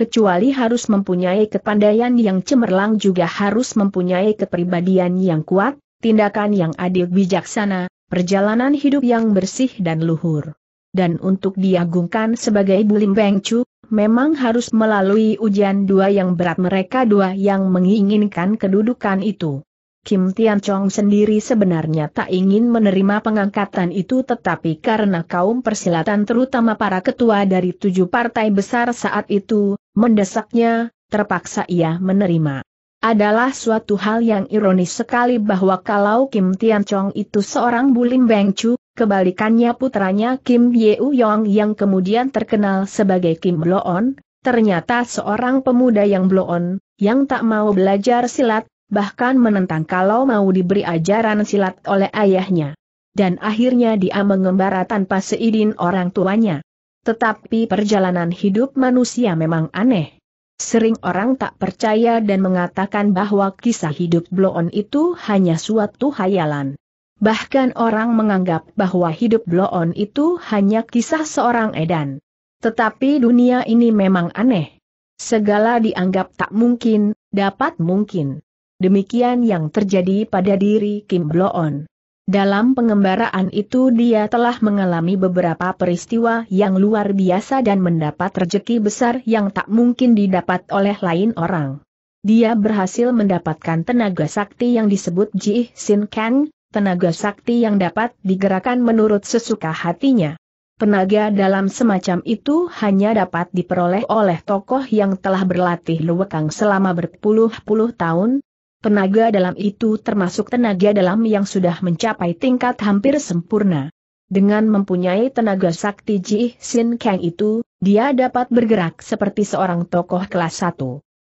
kecuali harus mempunyai kepandaian yang cemerlang juga harus mempunyai kepribadian yang kuat, tindakan yang adil bijaksana, perjalanan hidup yang bersih dan luhur. Dan untuk diagungkan sebagai Bulim Bengcu, memang harus melalui ujian dua yang berat mereka dua yang menginginkan kedudukan itu. Kim Tian Chong sendiri sebenarnya tak ingin menerima pengangkatan itu tetapi karena kaum persilatan terutama para ketua dari tujuh partai besar saat itu, mendesaknya, terpaksa ia menerima. Adalah suatu hal yang ironis sekali bahwa kalau Kim Tian Chong itu seorang bulim bengcu, kebalikannya putranya Kim Ye Uyong yang kemudian terkenal sebagai Kim Bloon, ternyata seorang pemuda yang Bloon, yang tak mau belajar silat, bahkan menentang kalau mau diberi ajaran silat oleh ayahnya. Dan akhirnya dia mengembara tanpa seidin orang tuanya. Tetapi perjalanan hidup manusia memang aneh. Sering orang tak percaya dan mengatakan bahwa kisah hidup Bloon itu hanya suatu hayalan. Bahkan orang menganggap bahwa hidup Bloon itu hanya kisah seorang edan. Tetapi dunia ini memang aneh. Segala dianggap tak mungkin, dapat mungkin. Demikian yang terjadi pada diri Kim Bloon. Dalam pengembaraan itu dia telah mengalami beberapa peristiwa yang luar biasa dan mendapat rejeki besar yang tak mungkin didapat oleh lain orang. Dia berhasil mendapatkan tenaga sakti yang disebut Ji Sin Kang, tenaga sakti yang dapat digerakkan menurut sesuka hatinya. Tenaga dalam semacam itu hanya dapat diperoleh oleh tokoh yang telah berlatih luwekang selama berpuluh-puluh tahun, Tenaga dalam itu termasuk tenaga dalam yang sudah mencapai tingkat hampir sempurna. Dengan mempunyai tenaga sakti Ji Sin Kang itu, dia dapat bergerak seperti seorang tokoh kelas 1.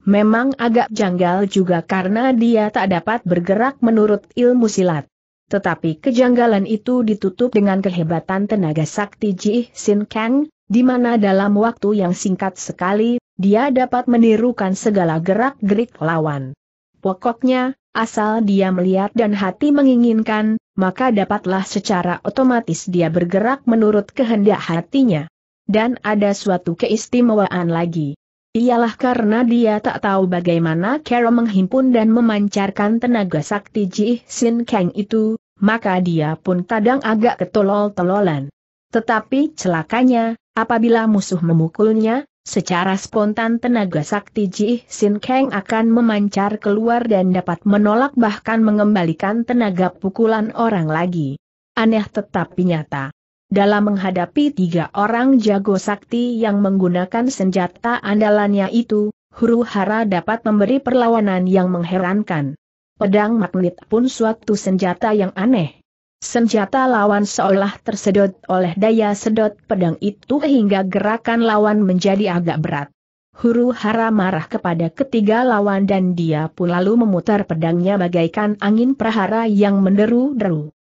Memang agak janggal juga karena dia tak dapat bergerak menurut ilmu silat. Tetapi kejanggalan itu ditutup dengan kehebatan tenaga sakti Ji Sin Kang, di mana dalam waktu yang singkat sekali, dia dapat menirukan segala gerak-gerik lawan. Pokoknya, asal dia melihat dan hati menginginkan, maka dapatlah secara otomatis dia bergerak menurut kehendak hatinya. Dan ada suatu keistimewaan lagi. Ialah karena dia tak tahu bagaimana Carol menghimpun dan memancarkan tenaga sakti Ji Sin Kang itu, maka dia pun kadang agak ketolol-tololan. Tetapi celakanya, apabila musuh memukulnya, Secara spontan tenaga sakti Ji Sin Kang akan memancar keluar dan dapat menolak bahkan mengembalikan tenaga pukulan orang lagi. Aneh tetapi nyata. Dalam menghadapi tiga orang jago sakti yang menggunakan senjata andalannya itu, huru hara dapat memberi perlawanan yang mengherankan. Pedang magnet pun suatu senjata yang aneh Senjata lawan seolah tersedot oleh daya sedot pedang itu hingga gerakan lawan menjadi agak berat. Huru hara marah kepada ketiga lawan dan dia pun lalu memutar pedangnya bagaikan angin prahara yang menderu-deru.